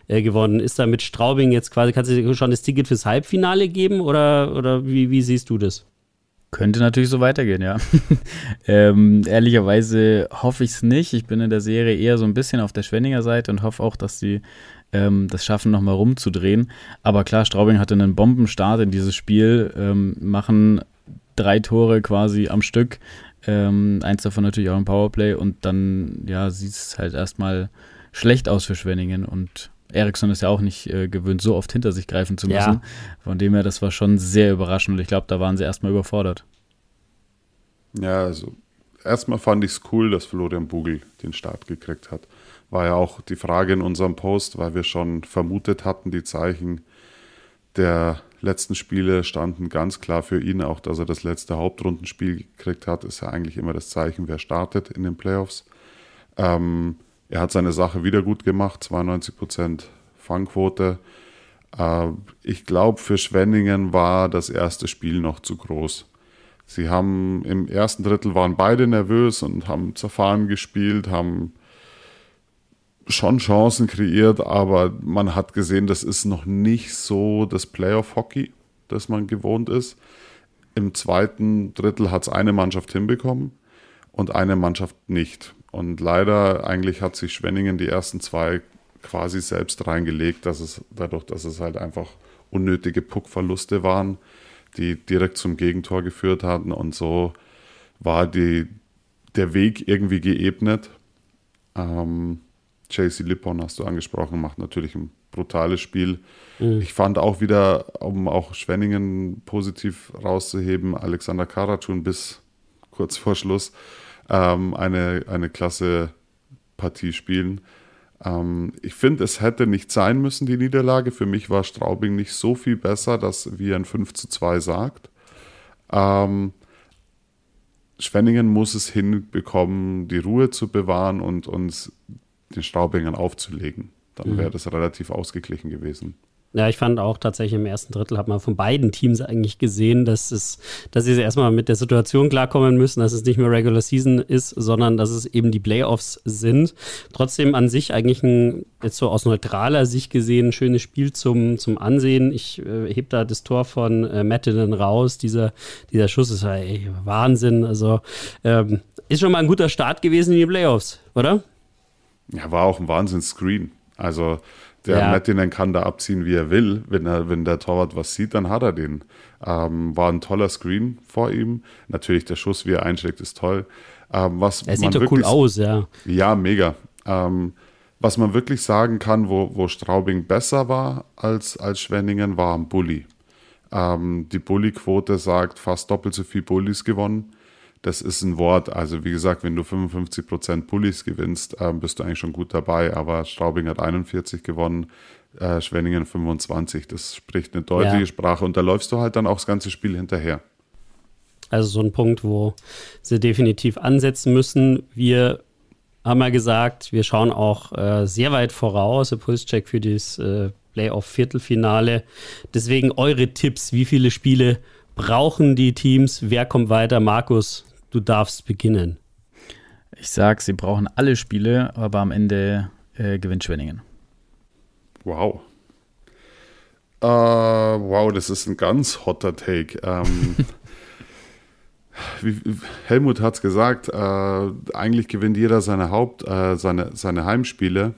äh, gewonnen. Ist da mit Straubing jetzt quasi, kannst du dir schon das Ticket fürs Halbfinale geben oder, oder wie, wie siehst du das? Könnte natürlich so weitergehen, ja. <laughs> ähm, ehrlicherweise hoffe ich es nicht. Ich bin in der Serie eher so ein bisschen auf der Schwenninger Seite und hoffe auch, dass sie ähm, das schaffen, nochmal rumzudrehen. Aber klar, Straubing hatte einen Bombenstart in dieses Spiel, ähm, machen drei Tore quasi am Stück. Ähm, eins davon natürlich auch im Powerplay und dann ja, sieht es halt erstmal schlecht aus für Schwenningen und Eriksson ist ja auch nicht äh, gewöhnt, so oft hinter sich greifen zu müssen. Ja. Von dem her, das war schon sehr überraschend und ich glaube, da waren sie erstmal überfordert. Ja, also erstmal fand ich es cool, dass Florian Bugel den Start gekriegt hat. War ja auch die Frage in unserem Post, weil wir schon vermutet hatten, die Zeichen der letzten Spiele standen ganz klar für ihn, auch dass er das letzte Hauptrundenspiel gekriegt hat, ist ja eigentlich immer das Zeichen, wer startet in den Playoffs. Ähm, er hat seine Sache wieder gut gemacht, 92 Fangquote. Äh, ich glaube, für Schwenningen war das erste Spiel noch zu groß. Sie haben im ersten Drittel waren beide nervös und haben zerfahren gespielt, haben schon Chancen kreiert, aber man hat gesehen, das ist noch nicht so das Playoff-Hockey, das man gewohnt ist. Im zweiten Drittel hat es eine Mannschaft hinbekommen und eine Mannschaft nicht. Und leider eigentlich hat sich Schwenningen die ersten zwei quasi selbst reingelegt, dass es, dadurch, dass es halt einfach unnötige Puckverluste waren, die direkt zum Gegentor geführt hatten. Und so war die, der Weg irgendwie geebnet. Ähm, JC Lippon hast du angesprochen, macht natürlich ein brutales Spiel. Mhm. Ich fand auch wieder, um auch Schwenningen positiv rauszuheben, Alexander Karatun bis kurz vor Schluss ähm, eine, eine klasse Partie spielen. Ähm, ich finde, es hätte nicht sein müssen, die Niederlage. Für mich war Straubing nicht so viel besser, dass wie ein 5 zu 2 sagt. Ähm, Schwenningen muss es hinbekommen, die Ruhe zu bewahren und uns den Straubingern aufzulegen. Dann mhm. wäre das relativ ausgeglichen gewesen. Ja, ich fand auch tatsächlich im ersten Drittel hat man von beiden Teams eigentlich gesehen, dass es, dass sie erstmal mit der Situation klarkommen müssen, dass es nicht mehr Regular Season ist, sondern dass es eben die Playoffs sind. Trotzdem an sich eigentlich ein, jetzt so aus neutraler Sicht gesehen, ein schönes Spiel zum, zum Ansehen. Ich äh, heb da das Tor von äh, Mattinen raus. Dieser, dieser Schuss ist ja ey, Wahnsinn. Also ähm, ist schon mal ein guter Start gewesen in die Playoffs, oder? Ja, war auch ein Wahnsinns-Screen. Also der ja. Mettinen kann da abziehen, wie er will. Wenn, er, wenn der Torwart was sieht, dann hat er den. Ähm, war ein toller Screen vor ihm. Natürlich der Schuss, wie er einschlägt, ist toll. Ähm, was er sieht doch wirklich, cool aus, ja. Ja, mega. Ähm, was man wirklich sagen kann, wo, wo Straubing besser war als, als Schwenningen, war am Bulli. Ähm, die Bulli-Quote sagt, fast doppelt so viel Bullies gewonnen das ist ein Wort. Also wie gesagt, wenn du 55% Prozent Pullis gewinnst, ähm, bist du eigentlich schon gut dabei. Aber Straubing hat 41 gewonnen, äh, Schwenningen 25. Das spricht eine deutliche ja. Sprache und da läufst du halt dann auch das ganze Spiel hinterher. Also so ein Punkt, wo sie definitiv ansetzen müssen. Wir haben ja gesagt, wir schauen auch äh, sehr weit voraus. Impulscheck für das äh, Playoff-Viertelfinale. Deswegen eure Tipps, wie viele Spiele brauchen die Teams? Wer kommt weiter? Markus, Du darfst beginnen. Ich sage, sie brauchen alle Spiele, aber am Ende äh, gewinnt Schwenningen. Wow. Uh, wow, das ist ein ganz hotter Take. Ähm, <laughs> wie, Helmut hat es gesagt, äh, eigentlich gewinnt jeder seine Haupt, äh, seine, seine Heimspiele.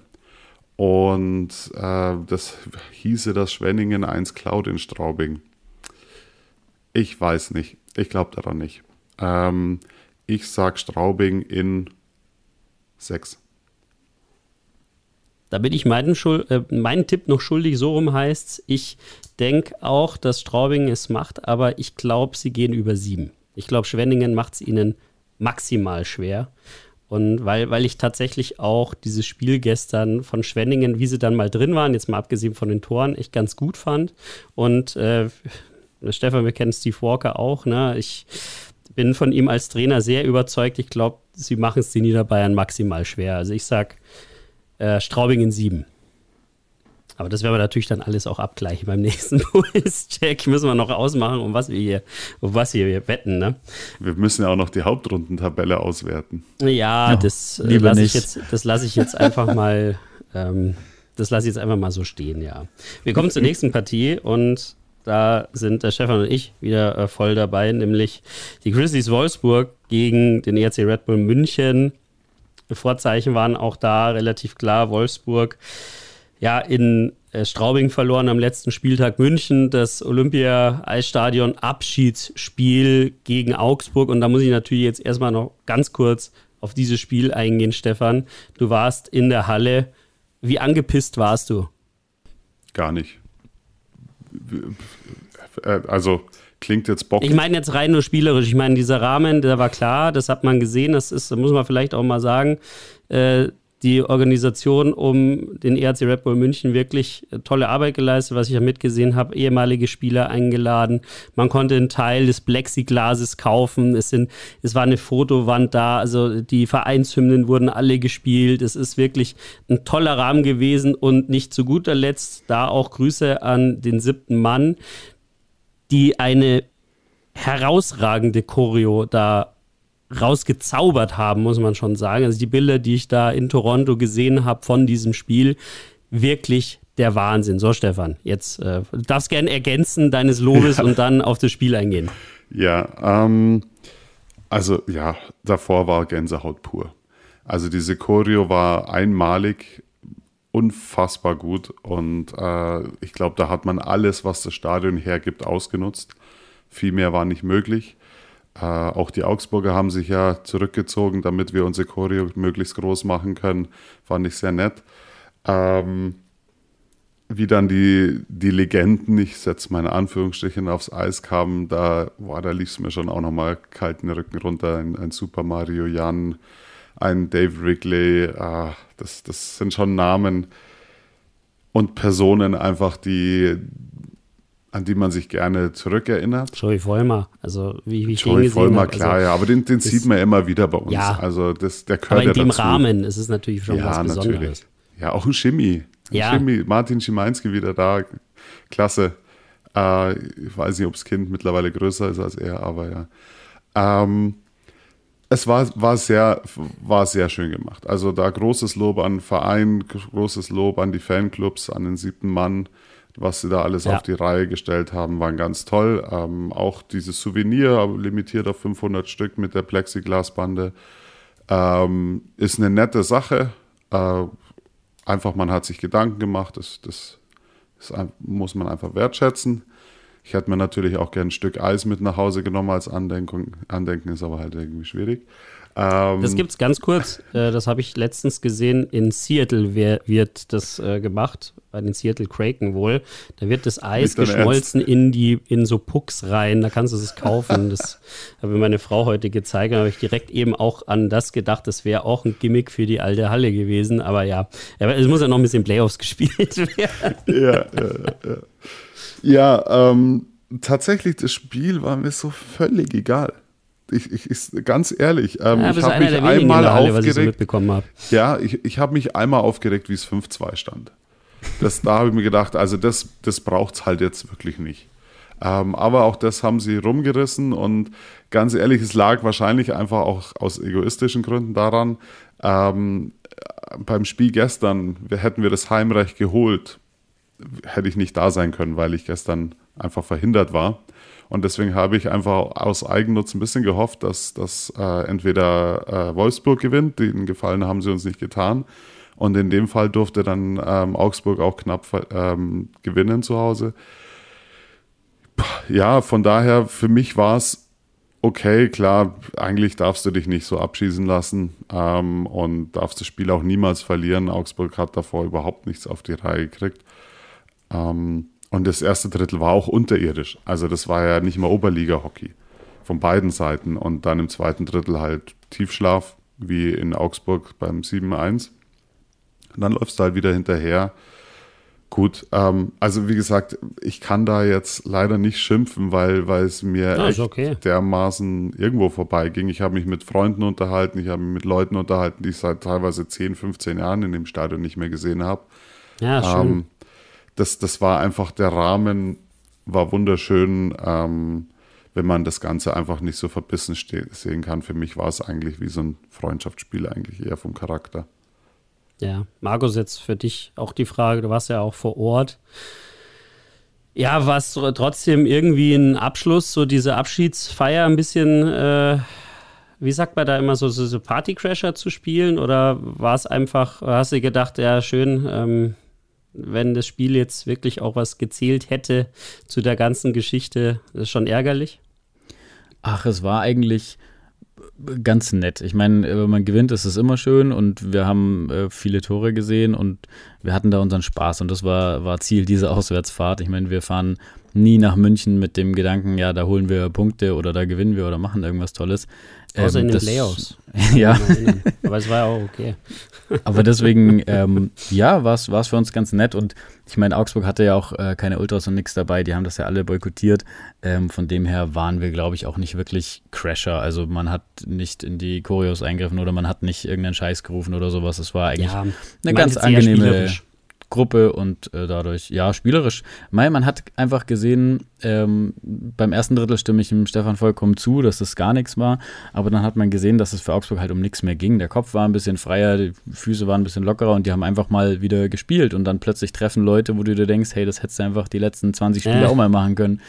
Und äh, das hieße, dass Schwenningen 1 klaut in Straubing. Ich weiß nicht. Ich glaube daran nicht. Ähm, ich sage Straubing in 6. Da bin ich meinen, Schuld, äh, meinen Tipp noch schuldig, so rum heißt es, Ich denke auch, dass Straubing es macht, aber ich glaube, sie gehen über 7. Ich glaube, Schwenningen macht es ihnen maximal schwer. Und weil, weil ich tatsächlich auch dieses Spiel gestern von Schwenningen, wie sie dann mal drin waren, jetzt mal abgesehen von den Toren, echt ganz gut fand. Und äh, Stefan, wir kennen Steve Walker auch. Ne? Ich bin von ihm als Trainer sehr überzeugt. Ich glaube, sie machen es den Niederbayern maximal schwer. Also ich sage äh, Straubing in sieben. Aber das werden wir natürlich dann alles auch abgleichen beim <laughs> nächsten Pulscheck. Müssen wir noch ausmachen, um was wir hier, um was wir hier wetten. Ne? Wir müssen ja auch noch die Hauptrundentabelle auswerten. Ja, das äh, lasse ich, jetzt, lass ich jetzt einfach <laughs> mal. Ähm, das lasse ich jetzt einfach mal so stehen, ja. Wir kommen zur nächsten Partie und da sind der Stefan und ich wieder äh, voll dabei, nämlich die Grizzlies Wolfsburg gegen den ERC Red Bull München. Vorzeichen waren auch da relativ klar. Wolfsburg ja in äh, Straubing verloren am letzten Spieltag München, das Olympia-Eisstadion Abschiedsspiel gegen Augsburg. Und da muss ich natürlich jetzt erstmal noch ganz kurz auf dieses Spiel eingehen, Stefan. Du warst in der Halle. Wie angepisst warst du? Gar nicht. Äh, also klingt jetzt bockig. Ich meine jetzt rein nur spielerisch. Ich meine, dieser Rahmen, der war klar, das hat man gesehen. Das ist, muss man vielleicht auch mal sagen, äh, die Organisation um den ERC Red Bull München wirklich äh, tolle Arbeit geleistet, was ich ja mitgesehen habe, ehemalige Spieler eingeladen. Man konnte einen Teil des Plexiglases kaufen. Es, sind, es war eine Fotowand da, also die Vereinshymnen wurden alle gespielt. Es ist wirklich ein toller Rahmen gewesen und nicht zu guter Letzt da auch Grüße an den siebten Mann, die eine herausragende Choreo da rausgezaubert haben, muss man schon sagen. Also die Bilder, die ich da in Toronto gesehen habe von diesem Spiel, wirklich der Wahnsinn. So, Stefan, jetzt äh, du darfst gerne ergänzen deines Lobes <laughs> ja. und dann auf das Spiel eingehen. Ja, ähm, also ja, davor war Gänsehaut pur. Also diese Choreo war einmalig, unfassbar gut und äh, ich glaube, da hat man alles, was das Stadion hergibt, ausgenutzt. Viel mehr war nicht möglich. Äh, auch die Augsburger haben sich ja zurückgezogen, damit wir unsere Choreo möglichst groß machen können. Fand ich sehr nett. Ähm, wie dann die, die Legenden, ich setze meine Anführungsstrichen aufs Eis, kamen, da, boah, da lief es mir schon auch nochmal kalten Rücken runter. Ein, ein, Super Mario Jan, ein Dave Wrigley, ah, das, das sind schon Namen und Personen einfach, die, an die man sich gerne zurückerinnert. Joey Vollmer, also wie, wie ich Joey den Vollmer, habe. Also klar, also, ja, aber den, den sieht man immer wieder bei uns. Ja, also das, der gehört aber in ja dem dazu. Rahmen ist es natürlich schon ja, was Besonderes. Natürlich. Ja, auch ein Schimmi. Ja. Schimmi, Martin Schimanski wieder da, klasse. Äh, ich weiß nicht, ob das Kind mittlerweile größer ist als er, aber ja. Ähm, es war, war, sehr, war sehr schön gemacht. Also da großes Lob an Verein, großes Lob an die Fanclubs, an den siebten Mann was sie da alles ja. auf die Reihe gestellt haben, waren ganz toll. Ähm, auch dieses Souvenir, limitiert auf 500 Stück mit der Plexiglasbande, ähm, ist eine nette Sache. Äh, einfach, man hat sich Gedanken gemacht, das, das, das muss man einfach wertschätzen. Ich hätte mir natürlich auch gerne ein Stück Eis mit nach Hause genommen als Andenken, Andenken ist aber halt irgendwie schwierig. Ähm, das es ganz kurz. Äh, das habe ich letztens gesehen. In Seattle wird das äh, gemacht, bei den Seattle Kraken wohl. Da wird das Eis geschmolzen in die in so Pucks rein. Da kannst du es kaufen. Das habe mir meine Frau heute gezeigt. Da habe ich direkt eben auch an das gedacht. Das wäre auch ein Gimmick für die alte Halle gewesen. Aber ja, es muss ja noch ein bisschen Playoffs <laughs> gespielt werden. Ja, ja, ja. ja ähm, tatsächlich, das Spiel war mir so völlig egal. Ich, ich, ich, ganz ehrlich, ähm, ja, ich habe mich einmal Halle, aufgeregt. Ich so hab. Ja, ich, ich habe mich einmal aufgeregt, wie es 5-2 stand. Das, da habe ich mir gedacht, also das, das braucht es halt jetzt wirklich nicht. Ähm, aber auch das haben sie rumgerissen und ganz ehrlich, es lag wahrscheinlich einfach auch aus egoistischen Gründen daran. Ähm, beim Spiel gestern hätten wir das Heimrecht geholt, hätte ich nicht da sein können, weil ich gestern einfach verhindert war. Und deswegen habe ich einfach aus Eigennutz ein bisschen gehofft, dass, dass äh, entweder äh, Wolfsburg gewinnt, den Gefallen haben sie uns nicht getan. Und in dem Fall durfte dann ähm, Augsburg auch knapp ähm, gewinnen zu Hause. Ja, von daher, für mich war es okay, klar, eigentlich darfst du dich nicht so abschießen lassen ähm, und darfst das Spiel auch niemals verlieren. Augsburg hat davor überhaupt nichts auf die Reihe gekriegt. Ähm, und das erste Drittel war auch unterirdisch. Also das war ja nicht mal Oberliga-Hockey von beiden Seiten. Und dann im zweiten Drittel halt Tiefschlaf, wie in Augsburg beim 7-1. Und dann läufst du halt wieder hinterher. Gut, ähm, also wie gesagt, ich kann da jetzt leider nicht schimpfen, weil, weil es mir ja, ah, echt okay. dermaßen irgendwo vorbeiging. Ich habe mich mit Freunden unterhalten, ich habe mich mit Leuten unterhalten, die ich seit teilweise 10, 15 Jahren in dem Stadion nicht mehr gesehen habe. Ja, schön. Ähm, das, das war einfach der Rahmen, war wunderschön, ähm, wenn man das Ganze einfach nicht so verbissen sehen kann. Für mich war es eigentlich wie so ein Freundschaftsspiel, eigentlich eher vom Charakter. Ja, Markus, jetzt für dich auch die Frage, du warst ja auch vor Ort. Ja, war es trotzdem irgendwie ein Abschluss, so diese Abschiedsfeier ein bisschen, äh, wie sagt man da immer, so, so Partycrasher zu spielen? Oder war es einfach, hast du gedacht, ja, schön, ähm, wenn das Spiel jetzt wirklich auch was gezählt hätte zu der ganzen Geschichte, das ist schon ärgerlich. Ach, es war eigentlich ganz nett. Ich meine, äh, wenn man gewinnt, ist es immer schön und wir haben äh, viele Tore gesehen und wir hatten da unseren Spaß und das war, war Ziel dieser Auswärtsfahrt. Ich meine, wir fahren nie nach München mit dem Gedanken, ja, da holen wir Punkte oder da gewinnen wir oder machen irgendwas Tolles. Außer ähm, in den das, Playoffs. <laughs> ja. Aber es war ja auch okay. <laughs> Aber deswegen, ähm, ja, war es für uns ganz nett. Und ich meine, Augsburg hatte ja auch äh, keine Ultras und nichts dabei. Die haben das ja alle boykottiert. Ähm, von dem her waren wir, glaube ich, auch nicht wirklich Crasher. Also man hat nicht in die Choreos eingriffen oder man hat nicht irgendeinen Scheiß gerufen oder sowas. Es war eigentlich ja, eine ganz angenehme. Gruppe und äh, dadurch, ja, spielerisch. Mei, man hat einfach gesehen, ähm, beim ersten Drittel stimme ich dem Stefan vollkommen zu, dass das gar nichts war, aber dann hat man gesehen, dass es für Augsburg halt um nichts mehr ging. Der Kopf war ein bisschen freier, die Füße waren ein bisschen lockerer und die haben einfach mal wieder gespielt und dann plötzlich treffen Leute, wo du dir denkst, hey, das hättest du einfach die letzten 20 Spiele äh. auch mal machen können.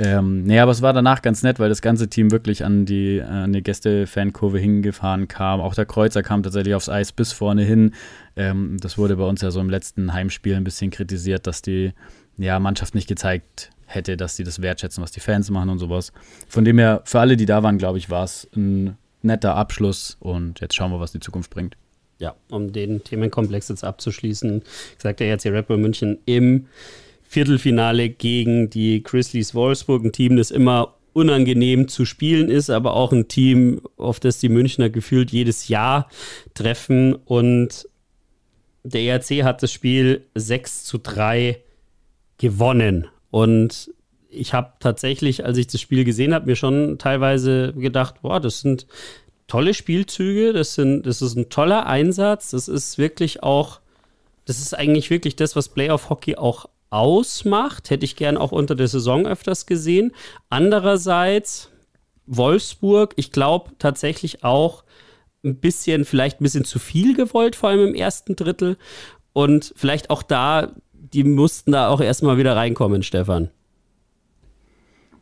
Ähm, naja, aber es war danach ganz nett, weil das ganze Team wirklich an die, an die Gäste-Fankurve hingefahren kam. Auch der Kreuzer kam tatsächlich aufs Eis bis vorne hin. Ähm, das wurde bei uns ja so im letzten Heimspiel ein bisschen kritisiert, dass die ja, Mannschaft nicht gezeigt hätte, dass sie das wertschätzen, was die Fans machen und sowas. Von dem her, für alle, die da waren, glaube ich, war es ein netter Abschluss und jetzt schauen wir, was die Zukunft bringt. Ja, um den Themenkomplex jetzt abzuschließen, sagt der RC Red Bull München im Viertelfinale gegen die Grizzlies Wolfsburg, ein Team, das immer unangenehm zu spielen ist, aber auch ein Team, auf das die Münchner gefühlt jedes Jahr treffen und der ERC hat das Spiel 6 zu 3 gewonnen. Und ich habe tatsächlich, als ich das Spiel gesehen habe, mir schon teilweise gedacht, boah, das sind tolle Spielzüge, das, sind, das ist ein toller Einsatz, das ist wirklich auch, das ist eigentlich wirklich das, was Playoff Hockey auch ausmacht. Hätte ich gern auch unter der Saison öfters gesehen. Andererseits, Wolfsburg, ich glaube tatsächlich auch, ein bisschen, vielleicht ein bisschen zu viel gewollt, vor allem im ersten Drittel. Und vielleicht auch da, die mussten da auch erstmal wieder reinkommen, Stefan.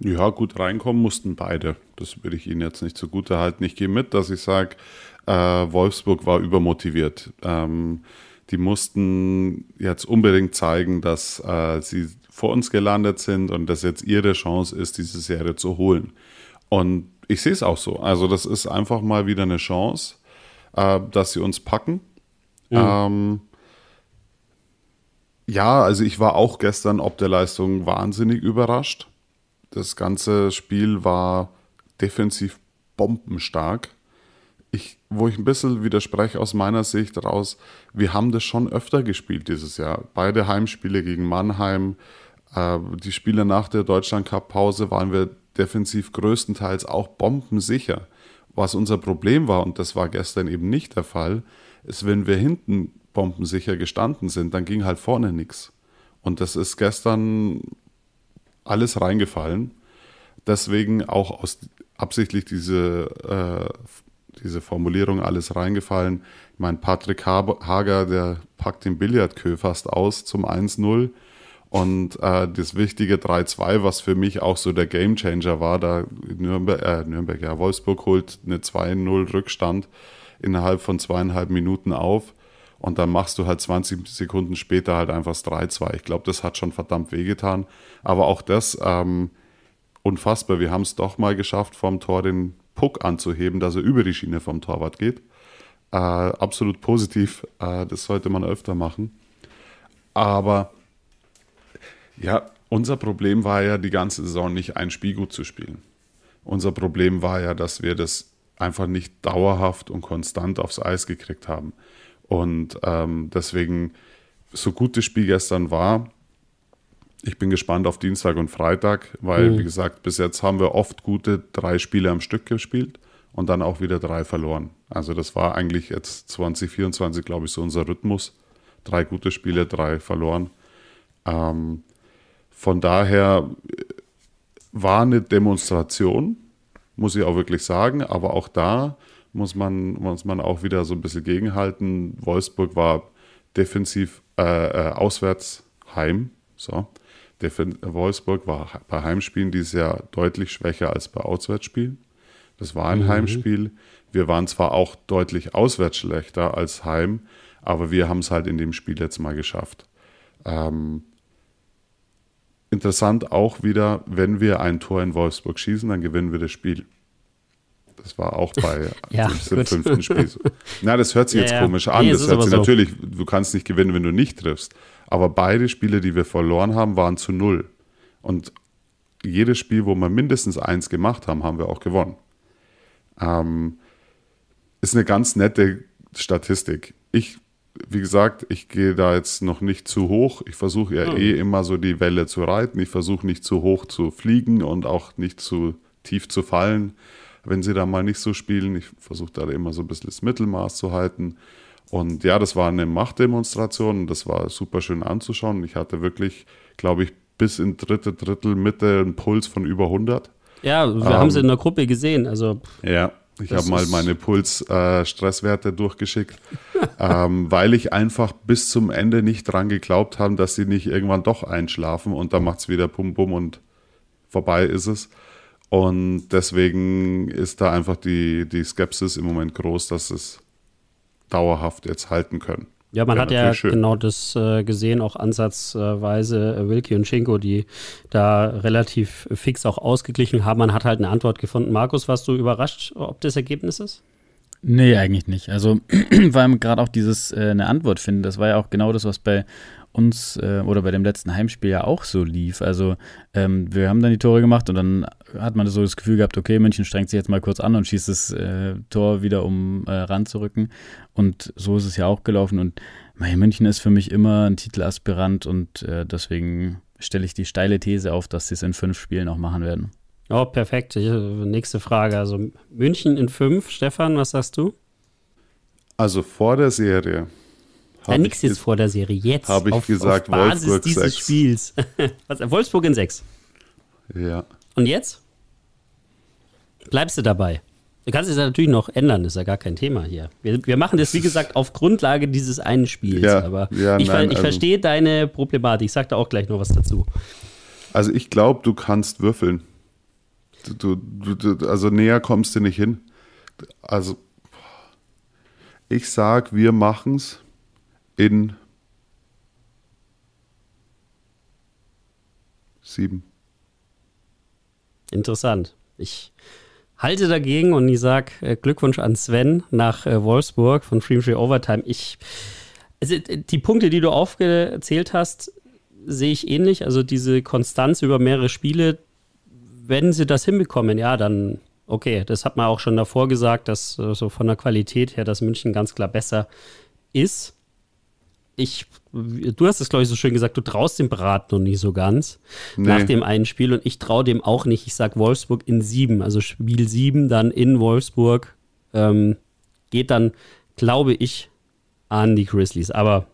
Ja, gut reinkommen mussten beide. Das würde ich Ihnen jetzt nicht zugute halten. Ich gehe mit, dass ich sage, äh, Wolfsburg war übermotiviert. Ähm, die mussten jetzt unbedingt zeigen, dass äh, sie vor uns gelandet sind und dass jetzt ihre Chance ist, diese Serie zu holen. Und ich sehe es auch so. Also, das ist einfach mal wieder eine Chance, äh, dass sie uns packen. Mhm. Ähm, ja, also ich war auch gestern ob der Leistung wahnsinnig überrascht. Das ganze Spiel war defensiv bombenstark. Ich, wo ich ein bisschen widerspreche aus meiner Sicht raus, wir haben das schon öfter gespielt dieses Jahr. Beide Heimspiele gegen Mannheim, äh, die Spiele nach der Deutschland-Cup-Pause waren wir defensiv größtenteils auch bombensicher. Was unser Problem war, und das war gestern eben nicht der Fall, ist, wenn wir hinten bombensicher gestanden sind, dann ging halt vorne nichts. Und das ist gestern alles reingefallen. Deswegen auch aus, absichtlich diese, äh, diese Formulierung alles reingefallen. Ich meine, Patrick Hager, der packt den Billardkö fast aus zum 1-0 und äh, das wichtige 3-2, was für mich auch so der Gamechanger war, da Nürnberg, äh, Nürnberg, ja, Wolfsburg holt eine 2-0 Rückstand innerhalb von zweieinhalb Minuten auf. Und dann machst du halt 20 Sekunden später halt einfach das 3-2. Ich glaube, das hat schon verdammt wehgetan. Aber auch das, ähm, unfassbar. Wir haben es doch mal geschafft, vom Tor den Puck anzuheben, dass er über die Schiene vom Torwart geht. Äh, absolut positiv. Äh, das sollte man öfter machen. Aber ja, unser Problem war ja die ganze Saison nicht ein Spiel gut zu spielen. Unser Problem war ja, dass wir das einfach nicht dauerhaft und konstant aufs Eis gekriegt haben. Und ähm, deswegen, so gut das Spiel gestern war, ich bin gespannt auf Dienstag und Freitag, weil, mhm. wie gesagt, bis jetzt haben wir oft gute drei Spiele am Stück gespielt und dann auch wieder drei verloren. Also das war eigentlich jetzt 2024, glaube ich, so unser Rhythmus. Drei gute Spiele, drei verloren. Ähm, von daher äh, war eine Demonstration, muss ich auch wirklich sagen, aber auch da muss man, muss man auch wieder so ein bisschen gegenhalten. Wolfsburg war defensiv äh, äh auswärts heim. So. Wolfsburg war bei Heimspielen dieses Jahr deutlich schwächer als bei Auswärtsspielen. Das war ein mhm. Heimspiel. Wir waren zwar auch deutlich auswärts schlechter als Heim, aber wir haben es halt in dem Spiel jetzt mal geschafft. Ähm, Interessant auch wieder, wenn wir ein Tor in Wolfsburg schießen, dann gewinnen wir das Spiel. Das war auch bei <laughs> ja, dem fünften Spiel so. Na, das hört sich ja, jetzt ja. komisch an. Nee, das hört sich so. natürlich, du kannst nicht gewinnen, wenn du nicht triffst. Aber beide Spiele, die wir verloren haben, waren zu null. Und jedes Spiel, wo wir mindestens eins gemacht haben, haben wir auch gewonnen. Ähm, ist eine ganz nette Statistik. Ich wie gesagt, ich gehe da jetzt noch nicht zu hoch. Ich versuche ja hm. eh immer so die Welle zu reiten. Ich versuche nicht zu hoch zu fliegen und auch nicht zu tief zu fallen. Wenn sie da mal nicht so spielen, ich versuche da immer so ein bisschen das Mittelmaß zu halten. Und ja, das war eine Machtdemonstration. Das war super schön anzuschauen. Ich hatte wirklich, glaube ich, bis in dritte Drittel Mitte einen Puls von über 100. Ja, wir ähm, haben sie in der Gruppe gesehen. Also ja, ich habe mal meine Puls-Stresswerte äh, durchgeschickt, <laughs> ähm, weil ich einfach bis zum Ende nicht dran geglaubt habe, dass sie nicht irgendwann doch einschlafen und dann macht es wieder Pum Pum und vorbei ist es. Und deswegen ist da einfach die, die Skepsis im Moment groß, dass es dauerhaft jetzt halten können. Ja, man hat ja schön. genau das äh, gesehen, auch ansatzweise äh, Wilkie und Schinko, die da relativ fix auch ausgeglichen haben. Man hat halt eine Antwort gefunden. Markus, warst du überrascht, ob das Ergebnis ist? Nee, eigentlich nicht. Also, weil <clears throat> gerade auch dieses äh, eine Antwort finden, das war ja auch genau das, was bei uns äh, oder bei dem letzten Heimspiel ja auch so lief. Also ähm, wir haben dann die Tore gemacht und dann hat man so das Gefühl gehabt, okay, München strengt sich jetzt mal kurz an und schießt das äh, Tor wieder, um äh, ranzurücken. Und so ist es ja auch gelaufen. Und Bayern München ist für mich immer ein Titelaspirant und äh, deswegen stelle ich die steile These auf, dass sie es in fünf Spielen auch machen werden. Oh, perfekt. Ich, äh, nächste Frage. Also München in fünf. Stefan, was sagst du? Also vor der Serie. Ja, nix jetzt vor der Serie. Jetzt. Habe ich auf, gesagt, auf Basis Wolfsburg dieses 6. Spiels. <laughs> was, Wolfsburg in sechs. Ja. Und jetzt? Bleibst du dabei? Du kannst es natürlich noch ändern, ist ja gar kein Thema hier. Wir, wir machen das, wie gesagt, auf Grundlage dieses einen Spiels. Ja, aber ja, ich, nein, ver ich also verstehe deine Problematik. Ich sage da auch gleich noch was dazu. Also ich glaube, du kannst würfeln. Du, du, du, also näher kommst du nicht hin. Also ich sage, wir machen es in sieben. Interessant. Ich halte dagegen und ich sage äh, Glückwunsch an Sven nach äh, Wolfsburg von Free Overtime. Ich, also, äh, die Punkte, die du aufgezählt hast, sehe ich ähnlich. Also diese Konstanz über mehrere Spiele, wenn sie das hinbekommen, ja, dann okay. Das hat man auch schon davor gesagt, dass äh, so von der Qualität her, dass München ganz klar besser ist ich, du hast es, glaube ich, so schön gesagt, du traust dem Brat noch nicht so ganz nee. nach dem einen Spiel und ich traue dem auch nicht. Ich sage Wolfsburg in sieben, also Spiel sieben dann in Wolfsburg ähm, geht dann, glaube ich, an die Grizzlies. Aber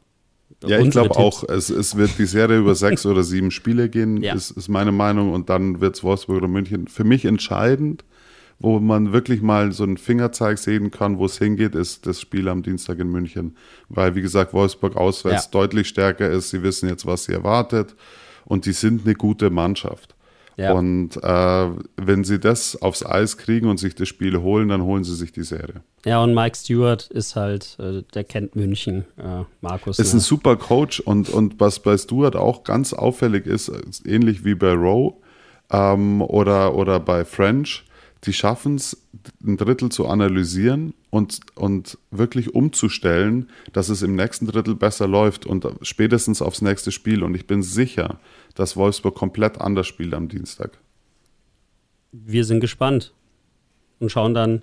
ja, ich glaube auch, es, es wird die Serie über <laughs> sechs oder sieben Spiele gehen, ja. ist, ist meine Meinung und dann wird es Wolfsburg oder München für mich entscheidend wo man wirklich mal so einen Fingerzeig sehen kann, wo es hingeht, ist das Spiel am Dienstag in München. Weil, wie gesagt, Wolfsburg auswärts ja. deutlich stärker ist. Sie wissen jetzt, was sie erwartet. Und die sind eine gute Mannschaft. Ja. Und äh, wenn sie das aufs Eis kriegen und sich das Spiel holen, dann holen sie sich die Serie. Ja, und Mike Stewart ist halt, äh, der kennt München, äh, Markus. Ist ne? ein super Coach und, und was bei Stewart auch ganz auffällig ist, äh, ähnlich wie bei Rowe ähm, oder, oder bei French, die schaffen es, ein Drittel zu analysieren und, und wirklich umzustellen, dass es im nächsten Drittel besser läuft und spätestens aufs nächste Spiel. Und ich bin sicher, dass Wolfsburg komplett anders spielt am Dienstag. Wir sind gespannt und schauen dann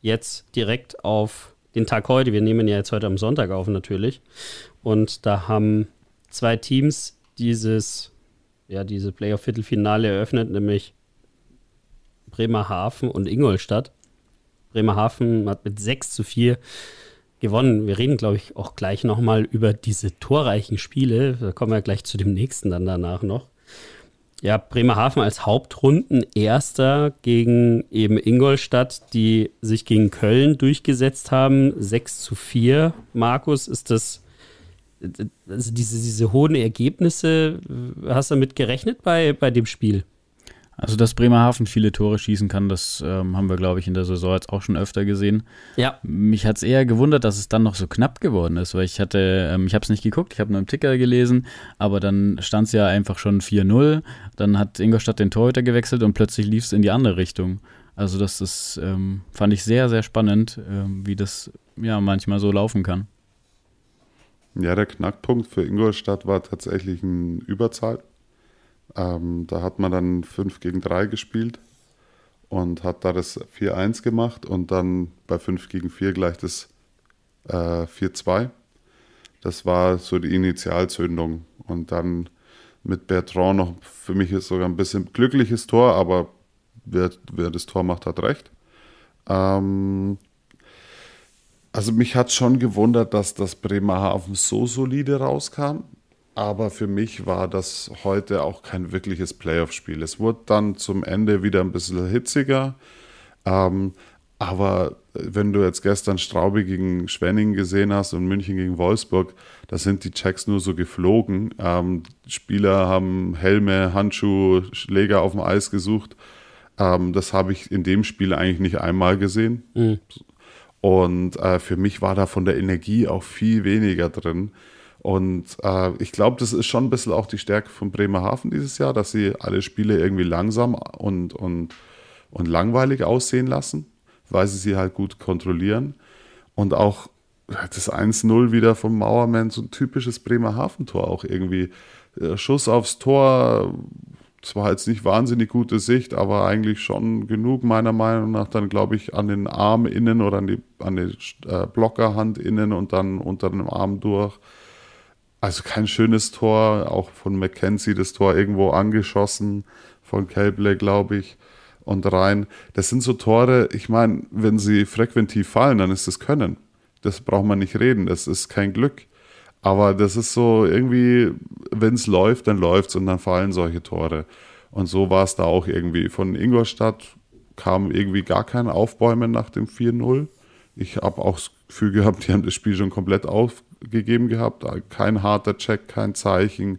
jetzt direkt auf den Tag heute. Wir nehmen ja jetzt heute am Sonntag auf natürlich. Und da haben zwei Teams dieses, ja, diese Playoff-Viertelfinale eröffnet, nämlich Bremerhaven und Ingolstadt. Bremerhaven hat mit 6 zu 4 gewonnen. Wir reden, glaube ich, auch gleich nochmal über diese torreichen Spiele. Da kommen wir gleich zu dem nächsten dann danach noch. Ja, Bremerhaven als Hauptrundenerster gegen eben Ingolstadt, die sich gegen Köln durchgesetzt haben. 6 zu 4. Markus, ist das, also diese, diese hohen Ergebnisse, hast du damit gerechnet bei, bei dem Spiel? Also, dass Bremerhaven viele Tore schießen kann, das ähm, haben wir, glaube ich, in der Saison jetzt auch schon öfter gesehen. Ja. Mich hat es eher gewundert, dass es dann noch so knapp geworden ist, weil ich hatte, ähm, ich habe es nicht geguckt, ich habe nur im Ticker gelesen, aber dann stand es ja einfach schon 4-0. Dann hat Ingolstadt den Torhüter gewechselt und plötzlich lief es in die andere Richtung. Also, das ist, ähm, fand ich sehr, sehr spannend, ähm, wie das ja manchmal so laufen kann. Ja, der Knackpunkt für Ingolstadt war tatsächlich ein Überzahl. Ähm, da hat man dann 5 gegen 3 gespielt und hat da das 4-1 gemacht und dann bei 5 gegen 4 gleich das äh, 4-2. Das war so die Initialzündung. Und dann mit Bertrand noch für mich ist sogar ein bisschen glückliches Tor, aber wer, wer das Tor macht, hat recht. Ähm, also mich hat schon gewundert, dass das Bremerhaven so solide rauskam. Aber für mich war das heute auch kein wirkliches Playoff-Spiel. Es wurde dann zum Ende wieder ein bisschen hitziger. Ähm, aber äh, wenn du jetzt gestern Straube gegen Schwenning gesehen hast und München gegen Wolfsburg, da sind die Checks nur so geflogen. Ähm, Spieler haben Helme, Handschuhe, Schläger auf dem Eis gesucht. Ähm, das habe ich in dem Spiel eigentlich nicht einmal gesehen. Mhm. Und äh, für mich war da von der Energie auch viel weniger drin. Und äh, ich glaube, das ist schon ein bisschen auch die Stärke von Bremerhaven dieses Jahr, dass sie alle Spiele irgendwie langsam und, und, und langweilig aussehen lassen, weil sie sie halt gut kontrollieren. Und auch das 1-0 wieder vom Mauermann, so ein typisches Bremerhaven-Tor auch irgendwie. Äh, Schuss aufs Tor, zwar jetzt nicht wahnsinnig gute Sicht, aber eigentlich schon genug meiner Meinung nach. Dann glaube ich an den Arm innen oder an die, an die äh, Blockerhand innen und dann unter dem Arm durch. Also kein schönes Tor, auch von McKenzie das Tor irgendwo angeschossen von Kelble, glaube ich, und rein. Das sind so Tore, ich meine, wenn sie frequentiv fallen, dann ist das Können. Das braucht man nicht reden, das ist kein Glück. Aber das ist so irgendwie, wenn es läuft, dann läuft es und dann fallen solche Tore. Und so war es da auch irgendwie. Von Ingolstadt kam irgendwie gar kein Aufbäumen nach dem 4-0. Ich habe auch das Gefühl gehabt, die haben das Spiel schon komplett aufgebaut gegeben gehabt. Äh, kein harter Check, kein Zeichen.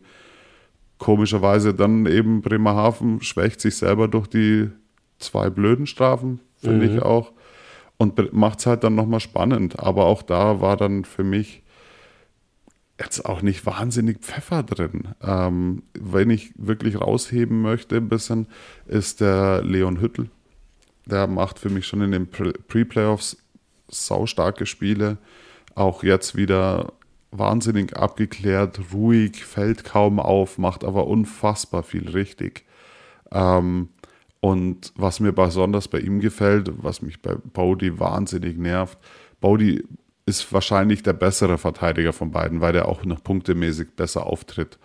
Komischerweise dann eben Bremerhaven schwächt sich selber durch die zwei blöden Strafen, finde mhm. ich auch. Und macht es halt dann nochmal spannend. Aber auch da war dann für mich jetzt auch nicht wahnsinnig Pfeffer drin. Ähm, wenn ich wirklich rausheben möchte ein bisschen, ist der Leon Hüttel. Der macht für mich schon in den Pre-Playoffs saustarke Spiele. Auch jetzt wieder wahnsinnig abgeklärt, ruhig, fällt kaum auf, macht aber unfassbar viel richtig. Ähm, und was mir besonders bei ihm gefällt, was mich bei Bodie wahnsinnig nervt, Bodie ist wahrscheinlich der bessere Verteidiger von beiden, weil er auch noch punktemäßig besser auftritt.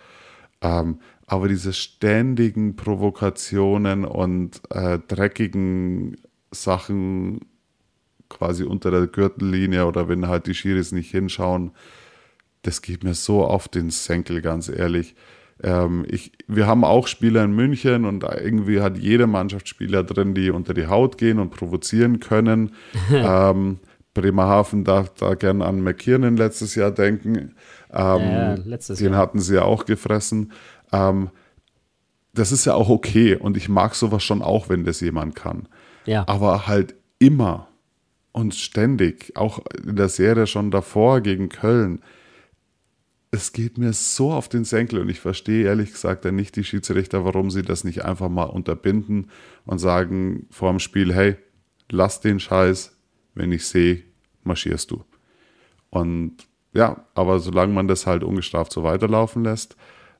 Ähm, aber diese ständigen Provokationen und äh, dreckigen Sachen quasi unter der Gürtellinie oder wenn halt die Schiris nicht hinschauen, das geht mir so auf den Senkel, ganz ehrlich. Ähm, ich, wir haben auch Spieler in München und irgendwie hat jede Mannschaft Spieler drin, die unter die Haut gehen und provozieren können. <laughs> ähm, Bremerhaven darf da gerne an McKiernan letztes Jahr denken. Ähm, ja, letztes den Jahr. hatten sie ja auch gefressen. Ähm, das ist ja auch okay und ich mag sowas schon auch, wenn das jemand kann. Ja. Aber halt immer uns ständig, auch in der Serie schon davor gegen Köln. Es geht mir so auf den Senkel und ich verstehe ehrlich gesagt dann nicht die Schiedsrichter, warum sie das nicht einfach mal unterbinden und sagen vor dem Spiel, hey, lass den Scheiß, wenn ich sehe, marschierst du. Und ja, aber solange man das halt ungestraft so weiterlaufen lässt,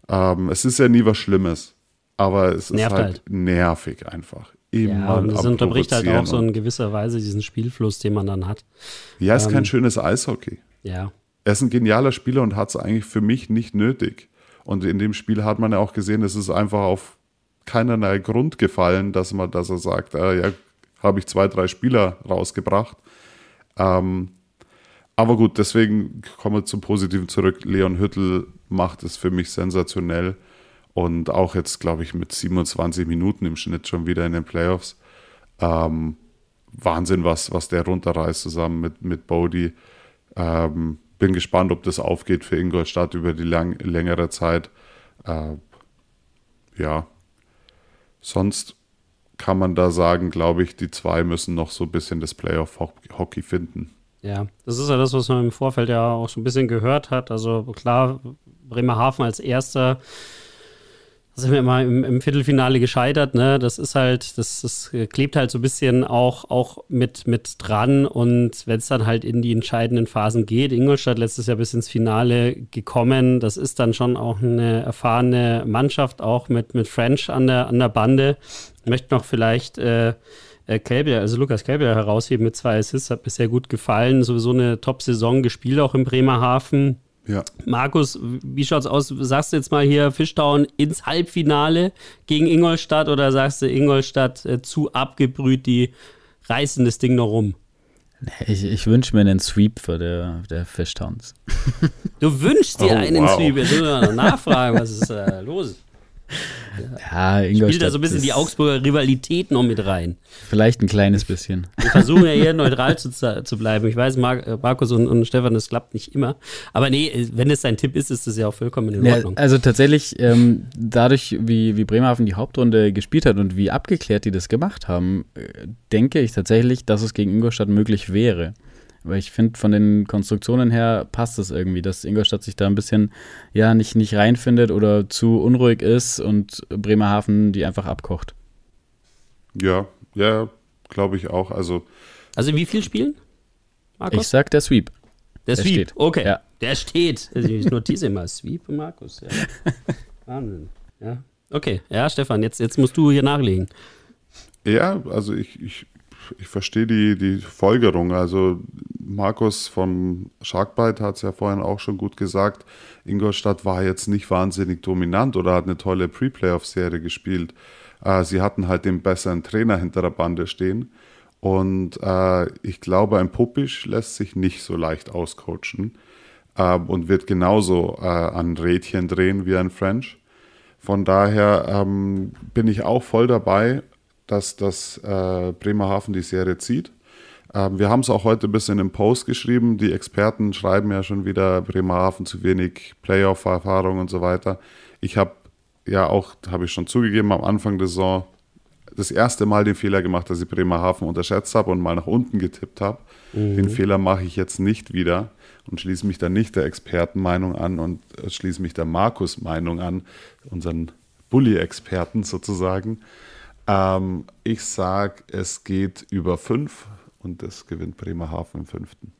ähm, es ist ja nie was Schlimmes. Aber es Nervt ist halt, halt, nervig einfach. Immer ja, und es unterbricht halt auch so in gewisser Weise diesen Spielfluss, den man dann hat. Ja, ist ähm, kein schönes Eishockey. Ja. Er ist ein genialer Spieler und hat es eigentlich für mich nicht nötig. Und in dem Spiel hat man ja auch gesehen, es ist einfach auf keinerlei Grund gefallen, dass man, dass er sagt, äh, ja, habe ich zwei, drei Spieler rausgebracht. Ähm, aber gut, deswegen kommen wir zum Positiven zurück. Leon Hüttel macht es für mich sensationell und auch jetzt, glaube ich, mit 27 Minuten im Schnitt schon wieder in den Playoffs. Ähm, Wahnsinn, was, was der runterreißt zusammen mit, mit Bodie. Ähm, bin gespannt, ob das aufgeht für Ingolstadt über die lang, längere Zeit. Äh, ja, sonst kann man da sagen, glaube ich, die zwei müssen noch so ein bisschen das Playoff-Hockey finden. Ja, das ist ja das, was man im Vorfeld ja auch schon ein bisschen gehört hat. Also klar, Bremerhaven als erster sind wir mal im, im, Viertelfinale gescheitert. Ne? Das ist halt, das, das klebt halt so ein bisschen auch, auch mit, mit dran. Und wenn es dann halt in die entscheidenden Phasen geht, Ingolstadt letztes Jahr bis ins Finale gekommen, das ist dann schon auch eine erfahrene Mannschaft, auch mit, mit French an der, an der Bande. Ich möchte noch vielleicht äh, äh Kälbler, also Lukas Kälbier herausheben mit zwei Assists, hat mir sehr gut gefallen. Sowieso eine Top-Saison gespielt auch in Bremerhaven ja. Markus, wie schaut's aus? Sagst du jetzt mal hier Fischtown ins Halbfinale gegen Ingolstadt oder sagst du Ingolstadt äh, zu abgebrüht, die reißen das Ding noch rum? Ich, ich wünsche mir einen Sweep für der, der Fishtowns. Du wünschst dir oh, einen wow. Sweep? Jetzt müssen wir noch nachfragen, was ist da äh, los? Ja, Spielt da so ein bisschen die Augsburger Rivalität noch mit rein. Vielleicht ein kleines bisschen. Wir versuchen ja eher neutral zu, zu bleiben. Ich weiß, Mar äh, Markus und, und, Stefan, das klappt nicht immer. Aber nee, wenn es dein Tipp ist, ist es ja auch vollkommen in Ordnung. Ja, also tatsächlich, ähm, dadurch, wie, wie Bremerhaven die Hauptrunde gespielt hat und wie abgeklärt die das gemacht haben, äh, denke ich tatsächlich, dass es gegen Ingolstadt möglich wäre weil ich finde, von den Konstruktionen her passt es irgendwie, dass Ingolstadt sich da ein bisschen ja nicht, nicht reinfindet oder zu unruhig ist und Bremerhaven die einfach abkocht. Ja, ja, glaube ich auch. Also, also in wie vielen Spielen? Markus? Ich sag der Sweep. Der, der Sweep, steht. okay. Ja. Der steht. Also ich notiere mal. Sweep Markus. Ja. <laughs> Wahnsinn. Ja. Okay, ja, Stefan, jetzt, jetzt musst du hier nachlegen. Ja, also ich, ich ich verstehe die, die Folgerung. Also Markus von Sharkbite hat es ja vorhin auch schon gut gesagt. Ingolstadt war jetzt nicht wahnsinnig dominant oder hat eine tolle Pre-Playoff-Serie gespielt. Äh, sie hatten halt den besseren Trainer hinter der Bande stehen. Und äh, ich glaube, ein Puppisch lässt sich nicht so leicht auscoachen äh, und wird genauso äh, an Rädchen drehen wie ein French. Von daher ähm, bin ich auch voll dabei dass das äh, Bremerhaven die Serie zieht. Ähm, wir haben es auch heute ein bisschen im Post geschrieben. Die Experten schreiben ja schon wieder Bremerhaven zu wenig Playoff-Erfahrung und so weiter. Ich habe ja auch, habe ich schon zugegeben, am Anfang der Saison das erste Mal den Fehler gemacht, dass ich Bremerhaven unterschätzt habe und mal nach unten getippt habe. Mhm. Den Fehler mache ich jetzt nicht wieder und schließe mich dann nicht der Expertenmeinung an und äh, schließe mich der Markus-Meinung an, unseren Bully-Experten sozusagen. Ähm, ich sage, es geht über fünf und es gewinnt Bremerhaven im fünften.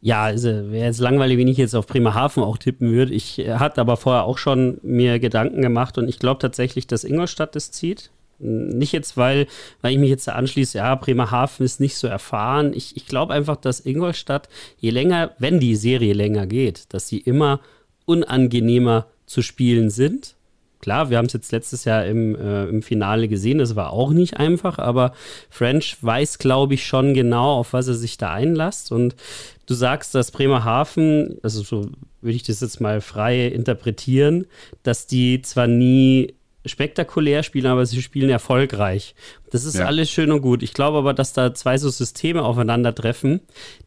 Ja, also wäre jetzt langweilig, wenn ich jetzt auf Bremerhaven auch tippen würde. Ich äh, hatte aber vorher auch schon mir Gedanken gemacht und ich glaube tatsächlich, dass Ingolstadt das zieht. Nicht jetzt, weil, weil ich mich jetzt anschließe, ja, Bremerhaven ist nicht so erfahren. Ich, ich glaube einfach, dass Ingolstadt, je länger, wenn die Serie länger geht, dass sie immer unangenehmer zu spielen sind klar, wir haben es jetzt letztes Jahr im, äh, im Finale gesehen, das war auch nicht einfach, aber French weiß, glaube ich, schon genau, auf was er sich da einlasst. Und du sagst, dass Bremerhaven, also so würde ich das jetzt mal frei interpretieren, dass die zwar nie spektakulär spielen, aber sie spielen erfolgreich. Das ist ja. alles schön und gut. Ich glaube aber, dass da zwei so Systeme aufeinandertreffen,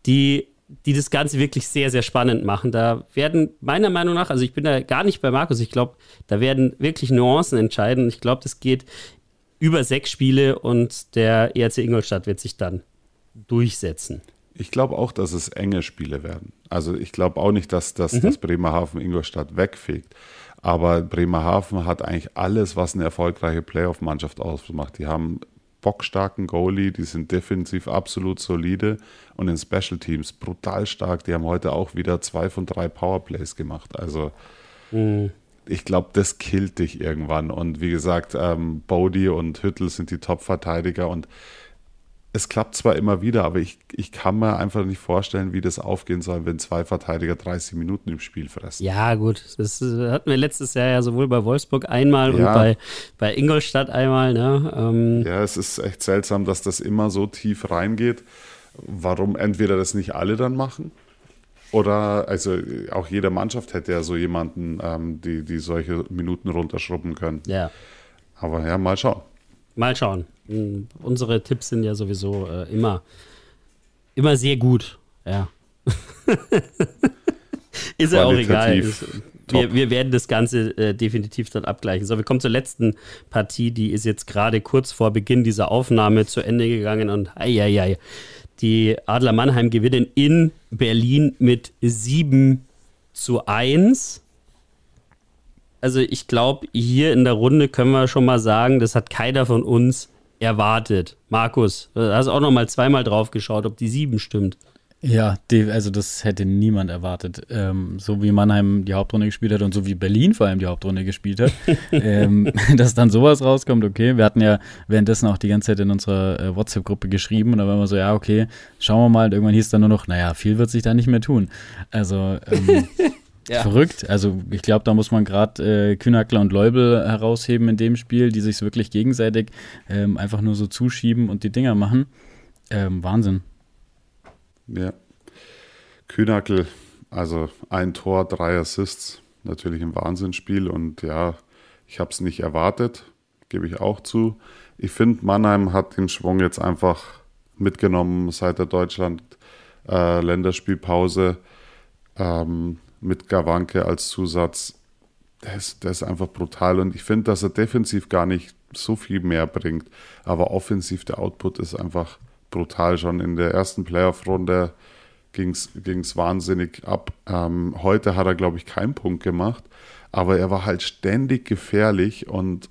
die die das Ganze wirklich sehr, sehr spannend machen. Da werden meiner Meinung nach, also ich bin da gar nicht bei Markus, ich glaube, da werden wirklich Nuancen entscheiden. Ich glaube, das geht über sechs Spiele und der ERC Ingolstadt wird sich dann durchsetzen. Ich glaube auch, dass es enge Spiele werden. Also ich glaube auch nicht, dass, dass, mhm. dass Bremerhaven Ingolstadt wegfegt. Aber Bremerhaven hat eigentlich alles, was eine erfolgreiche Playoff-Mannschaft ausmacht. Die haben bockstarken Goalie, die sind defensiv absolut solide und in Special Teams brutal stark. Die haben heute auch wieder zwei von drei Powerplays gemacht. Also mhm. ich glaube, das killt dich irgendwann. Und wie gesagt, ähm, Bodie und Hüttel sind die Top-Verteidiger und es klappt zwar immer wieder, aber ich, ich kann mir einfach nicht vorstellen, wie das aufgehen soll, wenn zwei Verteidiger 30 Minuten im Spiel fressen. Ja, gut. Das äh, hatten wir letztes Jahr ja sowohl bei Wolfsburg einmal ja. und bei, bei Ingolstadt einmal. Ne? Ähm. Ja, es ist echt seltsam, dass das immer so tief reingeht. Warum entweder das nicht alle dann machen? Oder also auch jede Mannschaft hätte ja so jemanden, ähm, die, die solche Minuten runterschrubben können. Ja. Aber ja, mal schauen. Mal schauen. Mm, unsere Tipps sind ja sowieso äh, immer, immer sehr gut. Ja. <laughs> ist ja auch egal. wir, wir, werden das Ganze äh, definitiv dann abgleichen. So, wir kommen zur letzten Partie. Die ist jetzt gerade kurz vor Beginn dieser Aufnahme zu Ende gegangen und ei, Die Adler Mannheim gewinnen in Berlin mit 7 zu 1 also ich glaube, hier in der Runde können wir schon mal sagen, das hat keiner von uns erwartet. Markus, du hast auch noch mal zweimal drauf geschaut, ob die sieben stimmt. Ja, die, also das hätte niemand erwartet. Ähm, so wie Mannheim die Hauptrunde gespielt hat und so wie Berlin vor allem die Hauptrunde gespielt hat, <laughs> ähm, <laughs> dass dann sowas rauskommt, okay. Wir hatten ja währenddessen auch die ganze Zeit in unserer äh, WhatsApp-Gruppe geschrieben und da war immer so, ja, okay, schauen wir mal. Und irgendwann hieß dann nur noch, naja, viel wird sich da nicht mehr tun. Also ähm, <laughs> Ja. Verrückt. Also ich glaube, da muss man gerade äh, Kühnhackler und Leubel herausheben in dem Spiel, die sich wirklich gegenseitig ähm, einfach nur so zuschieben und die Dinger machen. Ähm, Wahnsinn. Ja. Kühnhackl, also ein Tor, drei Assists. Natürlich ein Wahnsinnsspiel und ja, ich habe es nicht erwartet, gebe ich auch zu. Ich finde, Mannheim hat den Schwung jetzt einfach mitgenommen seit der Deutschland-Länderspielpause. Äh, ähm, mit Gawanke als Zusatz, der ist, der ist einfach brutal. Und ich finde, dass er defensiv gar nicht so viel mehr bringt. Aber offensiv, der Output ist einfach brutal. Schon in der ersten Playoff-Runde ging es wahnsinnig ab. Ähm, heute hat er, glaube ich, keinen Punkt gemacht. Aber er war halt ständig gefährlich und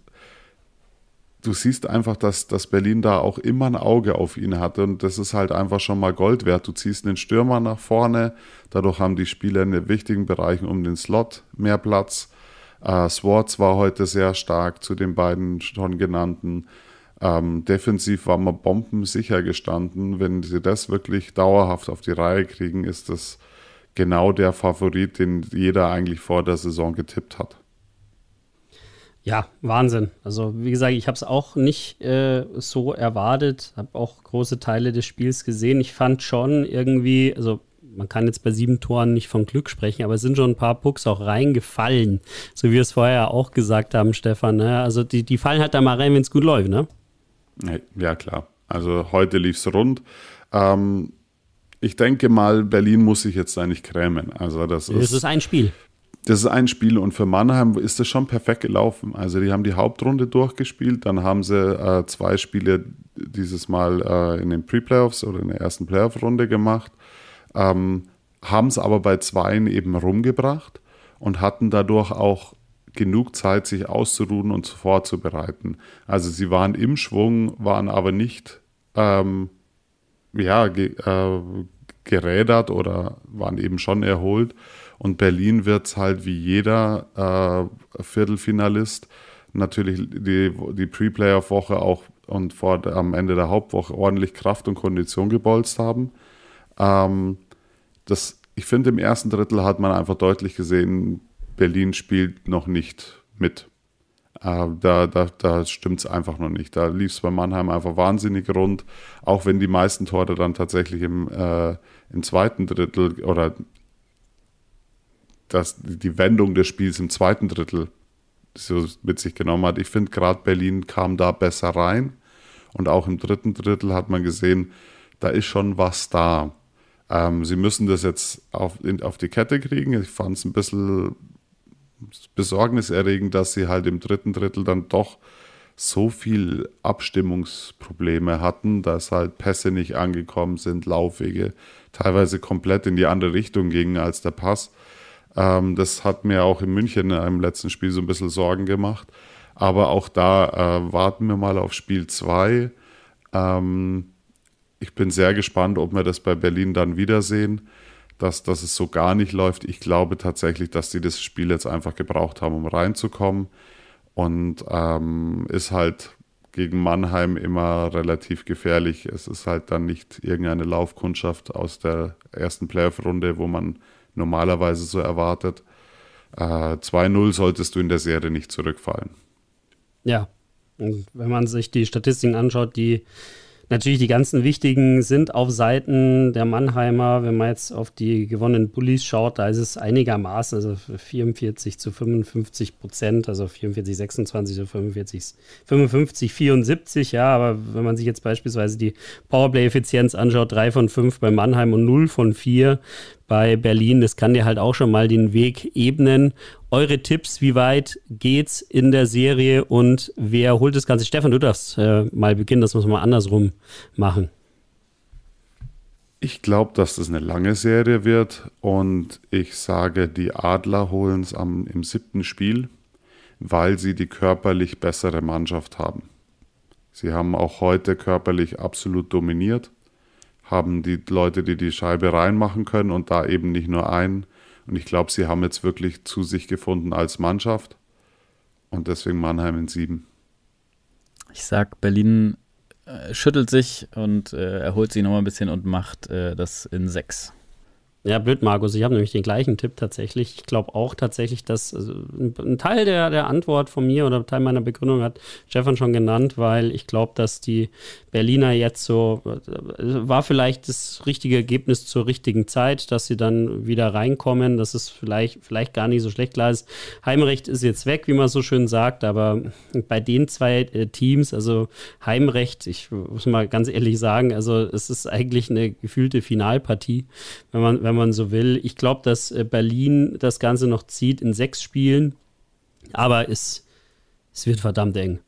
du siehst einfach, dass, dass Berlin da auch immer ein Auge auf ihn hatte und das ist halt einfach schon mal Gold wert. Du ziehst einen Stürmer nach vorne, dadurch haben die Spieler in den wichtigen Bereichen um den Slot mehr Platz. Äh, Swartz war heute sehr stark zu den beiden schon genannten. Ähm, defensiv war man bombensicher gestanden. Wenn sie das wirklich dauerhaft auf die Reihe kriegen, ist das genau der Favorit, den jeder eigentlich vor der Saison getippt hat. Ja, Wahnsinn. Also wie gesagt, ich habe es auch nicht äh, so erwartet, habe auch große Teile des Spiels gesehen. Ich fand schon irgendwie, also man kann jetzt bei sieben Toren nicht von Glück sprechen, aber es sind schon ein paar Pucks auch reingefallen, so wie wir es vorher auch gesagt haben, Stefan. Ne? Also die, die fallen halt da mal rein, wenn es gut läuft, ne? Ja, klar. Also heute lief es rund. Ähm, ich denke mal, Berlin muss sich jetzt da nicht krämen. Also das, das ist, ist ein Spiel. Das ist ein Spiel und für Mannheim ist das schon perfekt gelaufen. Also die haben die Hauptrunde durchgespielt, dann haben sie äh, zwei Spiele dieses Mal äh, in den Pre-Playoffs oder in der ersten Playoff-Runde gemacht, ähm, haben es aber bei zweien eben rumgebracht und hatten dadurch auch genug Zeit, sich auszuruhen und vorzubereiten. Also sie waren im Schwung, waren aber nicht ähm, ja, ge äh, gerädert oder waren eben schon erholt und Berlin wird es halt wie jeder äh, Viertelfinalist natürlich die, die Pre-Playoff-Woche auch und vor, am Ende der Hauptwoche ordentlich Kraft und Kondition gebolzt haben. Ähm, das, ich finde, im ersten Drittel hat man einfach deutlich gesehen, Berlin spielt noch nicht mit. Äh, da da, da stimmt es einfach noch nicht. Da lief es bei Mannheim einfach wahnsinnig rund, auch wenn die meisten Tore dann tatsächlich im, äh, im zweiten Drittel oder dass die Wendung des Spiels im zweiten Drittel so mit sich genommen hat. Ich finde, gerade Berlin kam da besser rein. Und auch im dritten Drittel hat man gesehen, da ist schon was da. Ähm, sie müssen das jetzt auf, in, auf die Kette kriegen. Ich fand es ein bisschen besorgniserregend, dass sie halt im dritten Drittel dann doch so viel Abstimmungsprobleme hatten, dass halt Pässe nicht angekommen sind, Laufwege teilweise komplett in die andere Richtung gingen als der Pass. Ähm, das hat mir auch in München in einem letzten Spiel so ein bisschen Sorgen gemacht. Aber auch da äh, warten wir mal auf Spiel 2. Ähm, ich bin sehr gespannt, ob wir das bei Berlin dann wiedersehen, dass, dass es so gar nicht läuft. Ich glaube tatsächlich, dass die das Spiel jetzt einfach gebraucht haben, um reinzukommen. Und ähm, ist halt gegen Mannheim immer relativ gefährlich. Es ist halt dann nicht irgendeine Laufkundschaft aus der ersten Playoff-Runde, wo man normalerweise so erwartet. Äh, 2-0 solltest du in der Serie nicht zurückfallen. Ja, Und also wenn man sich die Statistiken anschaut, die natürlich die ganzen wichtigen sind auf Seiten der Mannheimer. Wenn man jetzt auf die gewonnenen Bullies schaut, da ist es einigermaßen, also 44 zu 55 Prozent, also 44, 26 zu 45, 55, 74, ja. Aber wenn man sich jetzt beispielsweise die Powerplay-Effizienz anschaut, 3 von 5 bei Mannheim und 0 von 4 bei Berlin. Das kann dir halt auch schon mal den Weg ebnen. Eure Tipps, wie weit geht's in der Serie und wer holt das Ganze? Stefan, du darfst äh, mal beginnen, das muss man andersrum machen. Ich glaube, dass das eine lange Serie wird und ich sage, die Adler holen es im siebten Spiel, weil sie die körperlich bessere Mannschaft haben. Sie haben auch heute körperlich absolut dominiert haben die Leute, die die Scheibe reinmachen können und da eben nicht nur einen. Und ich glaube, sie haben jetzt wirklich zu sich gefunden als Mannschaft. Und deswegen Mannheim in sieben. Ich sag, Berlin äh, schüttelt sich und äh, erholt sich nochmal ein bisschen und macht äh, das in sechs. Ja, blöd, Markus. Ich habe nämlich den gleichen Tipp tatsächlich. Ich glaube auch tatsächlich, dass also, ein Teil der, der Antwort von mir oder Teil meiner Begründung hat Stefan schon genannt, weil ich glaube, dass die Berliner jetzt so, äh, war vielleicht das richtige Ergebnis zur richtigen Zeit, dass sie dann wieder reinkommen. dass es vielleicht, vielleicht gar nicht so schlecht. Klar ist, Heimrecht ist jetzt weg, wie man so schön sagt, aber bei den zwei äh, Teams, also Heimrecht, ich muss mal ganz ehrlich sagen, also es ist eigentlich eine gefühlte Finalpartie, wenn man, wenn wenn man so will. Ich glaube, dass äh, Berlin das Ganze noch zieht in sechs Spielen, aber es, es wird verdammt eng.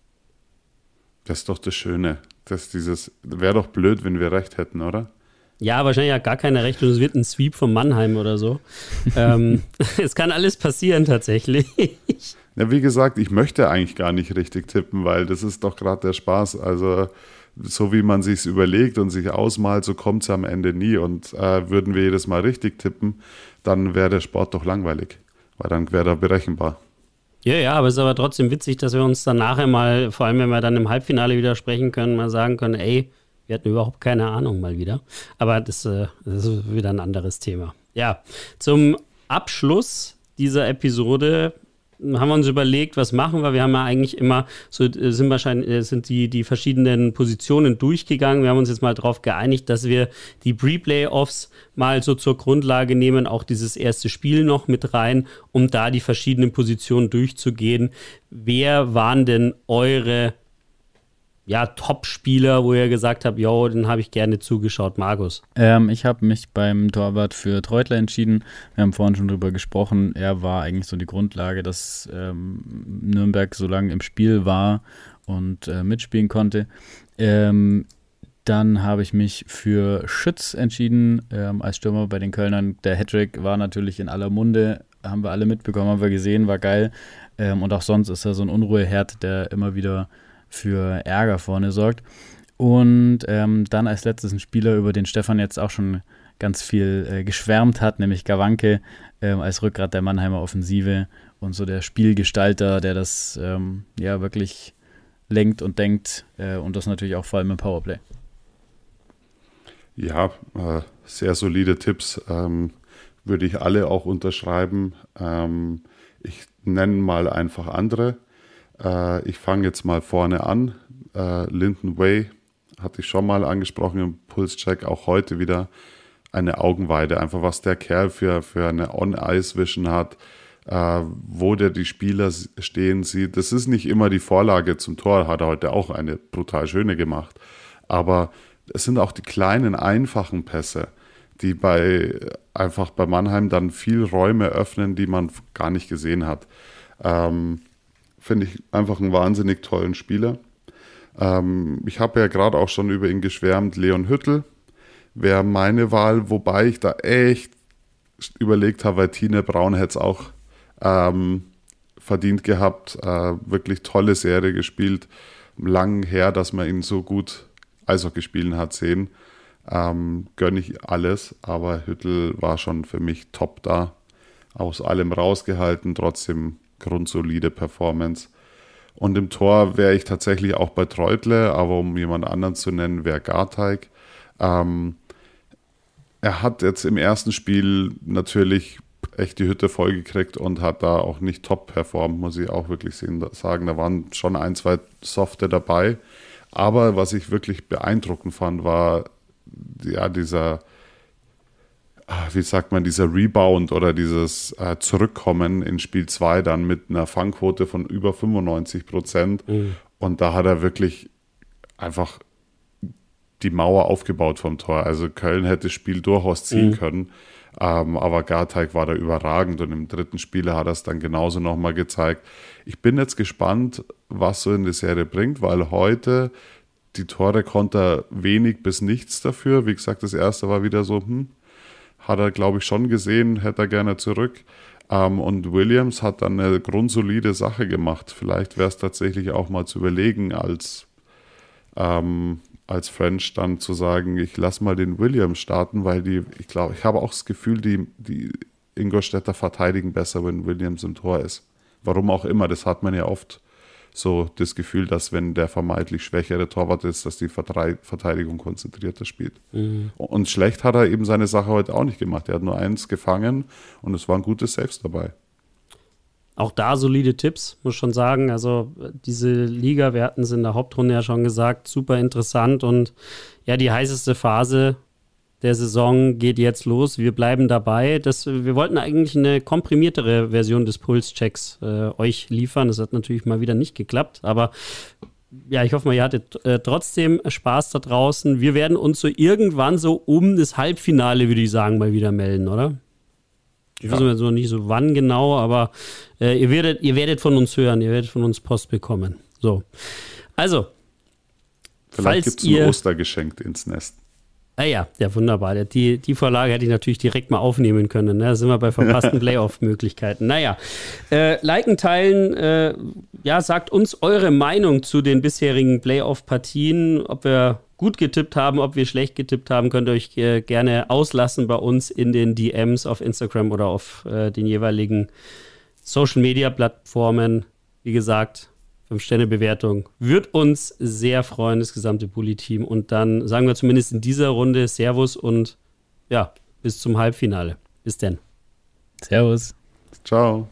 Das ist doch das Schöne, dass dieses, wäre doch blöd, wenn wir recht hätten, oder? Ja, wahrscheinlich hat gar keiner recht und es wird ein Sweep von Mannheim oder so. <laughs> ähm, <laughs> es kann alles passieren tatsächlich. ja, wie gesagt, ich möchte eigentlich gar nicht richtig tippen, weil das ist doch gerade der Spaß. Also so wie man sich überlegt und sich ausmalt, so kommt es am Ende nie. Und äh, würden wir jedes Mal richtig tippen, dann wäre der Sport doch langweilig, weil dann wäre er berechenbar. Ja, ja, aber es ist aber trotzdem witzig, dass wir uns dann nachher mal, vor allem wenn wir dann im Halbfinale wieder sprechen können, mal sagen können, ey, wir hatten überhaupt keine Ahnung mal wieder. Aber das, äh, das ist wieder ein anderes Thema. Ja, zum Abschluss dieser Episode haben wir uns überlegt, was machen wir. Wir haben ja eigentlich immer, so äh, sind wahrscheinlich, äh, sind die, die verschiedenen Positionen durchgegangen. Wir haben uns jetzt mal darauf geeinigt, dass wir die Pre-Playoffs mal so zur Grundlage nehmen, auch dieses erste Spiel noch mit rein, um da die verschiedenen Positionen durchzugehen. Wer waren denn eure ja, Top-Spieler, wo ihr gesagt habt, yo, den habe ich gerne zugeschaut, Markus? Ähm, ich habe mich beim Torwart für Treutler entschieden. Wir haben vorhin schon drüber gesprochen. Er war eigentlich so die Grundlage, dass ähm, Nürnberg so lange im Spiel war und äh, mitspielen konnte. Ähm, dann habe ich mich für Schütz entschieden ähm, als Stürmer bei den Kölnern. Der Hattrick war natürlich in aller Munde, haben wir alle mitbekommen, haben wir gesehen, war geil. Ähm, und auch sonst ist er so ein Unruheherd, der immer wieder für Ärger vorne sorgt. Und ähm, dann als letztes ein Spieler, über den Stefan jetzt auch schon ganz viel äh, geschwärmt hat, nämlich Gawanke äh, als Rückgrat der Mannheimer Offensive und so der Spielgestalter, der das ähm, ja wirklich lenkt und denkt äh, und das natürlich auch vor allem im Powerplay. Ja, äh, sehr solide Tipps. Ähm, würde ich alle auch unterschreiben. Ähm, ich nenne mal einfach andere. Äh, ich fange jetzt mal vorne an. Äh, Linden Way hatte ich schon mal angesprochen im Pulscheck, auch heute wieder eine Augenweide. Einfach was der Kerl für, für eine On-Ice-Vision hat, äh, wo der die Spieler stehen sieht. Das ist nicht immer die Vorlage zum Tor, hat er heute auch eine brutal schöne gemacht. Aber es sind auch die kleinen, einfachen Pässe, die bei einfach bei Mannheim dann viel Räume öffnen, die man gar nicht gesehen hat. Ähm, Finde ich einfach einen wahnsinnig tollen Spieler. Ähm, ich habe ja gerade auch schon über ihn geschwärmt. Leon Hüttel wäre meine Wahl, wobei ich da echt überlegt habe, weil Tine Braun hätte es auch ähm, verdient gehabt. Äh, wirklich tolle Serie gespielt. Lang her, dass man ihn so gut Eishockey gespielt hat sehen. Ähm, gönne ich alles, aber Hüttel war schon für mich top da. Aus allem rausgehalten, trotzdem grundsolide Performance. Und im Tor wäre ich tatsächlich auch bei Treutle, aber um jemand anderen zu nennen, wäre Garteig. Ähm, er hat jetzt im ersten Spiel natürlich echt die Hütte vollgekriegt und hat da auch nicht top performt, muss ich auch wirklich sagen. Da waren schon ein, zwei Softe dabei. Aber was ich wirklich beeindruckend fand, war ja dieser Ah, wie sagt man, dieser Rebound oder dieses äh, Zurückkommen in Spiel 2 dann mit einer Fangquote von über 95 Prozent. Mhm. Und da hat er wirklich einfach die Mauer aufgebaut vom Tor. Also Köln hätte das Spiel durchaus ziehen mhm. können. Ähm, aber Garteig war da überragend und im dritten Spiel hat er es dann genauso nochmal gezeigt. Ich bin jetzt gespannt, was so in die Serie bringt, weil heute die Tore konnte wenig bis nichts dafür. Wie gesagt, das erste war wieder so, hm, hat er, glaube ich, schon gesehen, hätte er gerne zurück. Ähm, und Williams hat dann eine grundsolide Sache gemacht. Vielleicht wäre es tatsächlich auch mal zu überlegen, als, ähm, als French dann zu sagen, ich lasse mal den Williams starten, weil die, ich glaube, ich habe auch das Gefühl, die, die Ingolstädter verteidigen besser, wenn Williams im Tor ist. Warum auch immer, das hat man ja oft so das Gefühl, dass wenn der vermeintlich schwächere Torwart ist, dass die Verteidigung konzentrierter spielt. Mhm. Und schlecht hat er eben seine Sache heute auch nicht gemacht. Er hat nur eins gefangen und es waren gute Saves dabei. Auch da solide Tipps, muss schon sagen. Also diese Liga, wir hatten es in der Hauptrunde ja schon gesagt, super interessant und ja, die heißeste Phase der Saison geht jetzt los. Wir bleiben dabei. Das, wir wollten eigentlich eine komprimiertere Version des Pulschecks äh, euch liefern. Das hat natürlich mal wieder nicht geklappt, aber ja, ich hoffe mal, ihr hattet äh, trotzdem Spaß da draußen. Wir werden uns so irgendwann so um das Halbfinale, würde ich sagen, mal wieder melden, oder? Ich weiß noch nicht so wann genau, aber äh, ihr, werdet, ihr werdet von uns hören, ihr werdet von uns Post bekommen. So. Also. Vielleicht gibt es ein Ostergeschenk ins Nest. Ah ja, ja, wunderbar. Die, die Vorlage hätte ich natürlich direkt mal aufnehmen können. Ne? Da sind wir bei verpassten Playoff-Möglichkeiten. <laughs> Naja, äh, liken, teilen, äh, ja, sagt uns eure Meinung zu den bisherigen Playoff-Partien, ob wir gut getippt haben, ob wir schlecht getippt haben, könnt ihr euch äh, gerne auslassen bei uns in den DMs auf Instagram oder auf äh, den jeweiligen Social-Media-Plattformen. Wie gesagt, Fünf-Sterne-Bewertung. Wird uns sehr freuen, das gesamte Bully-Team. Und dann sagen wir zumindest in dieser Runde Servus und ja, bis zum Halbfinale. Bis denn. Servus. Ciao.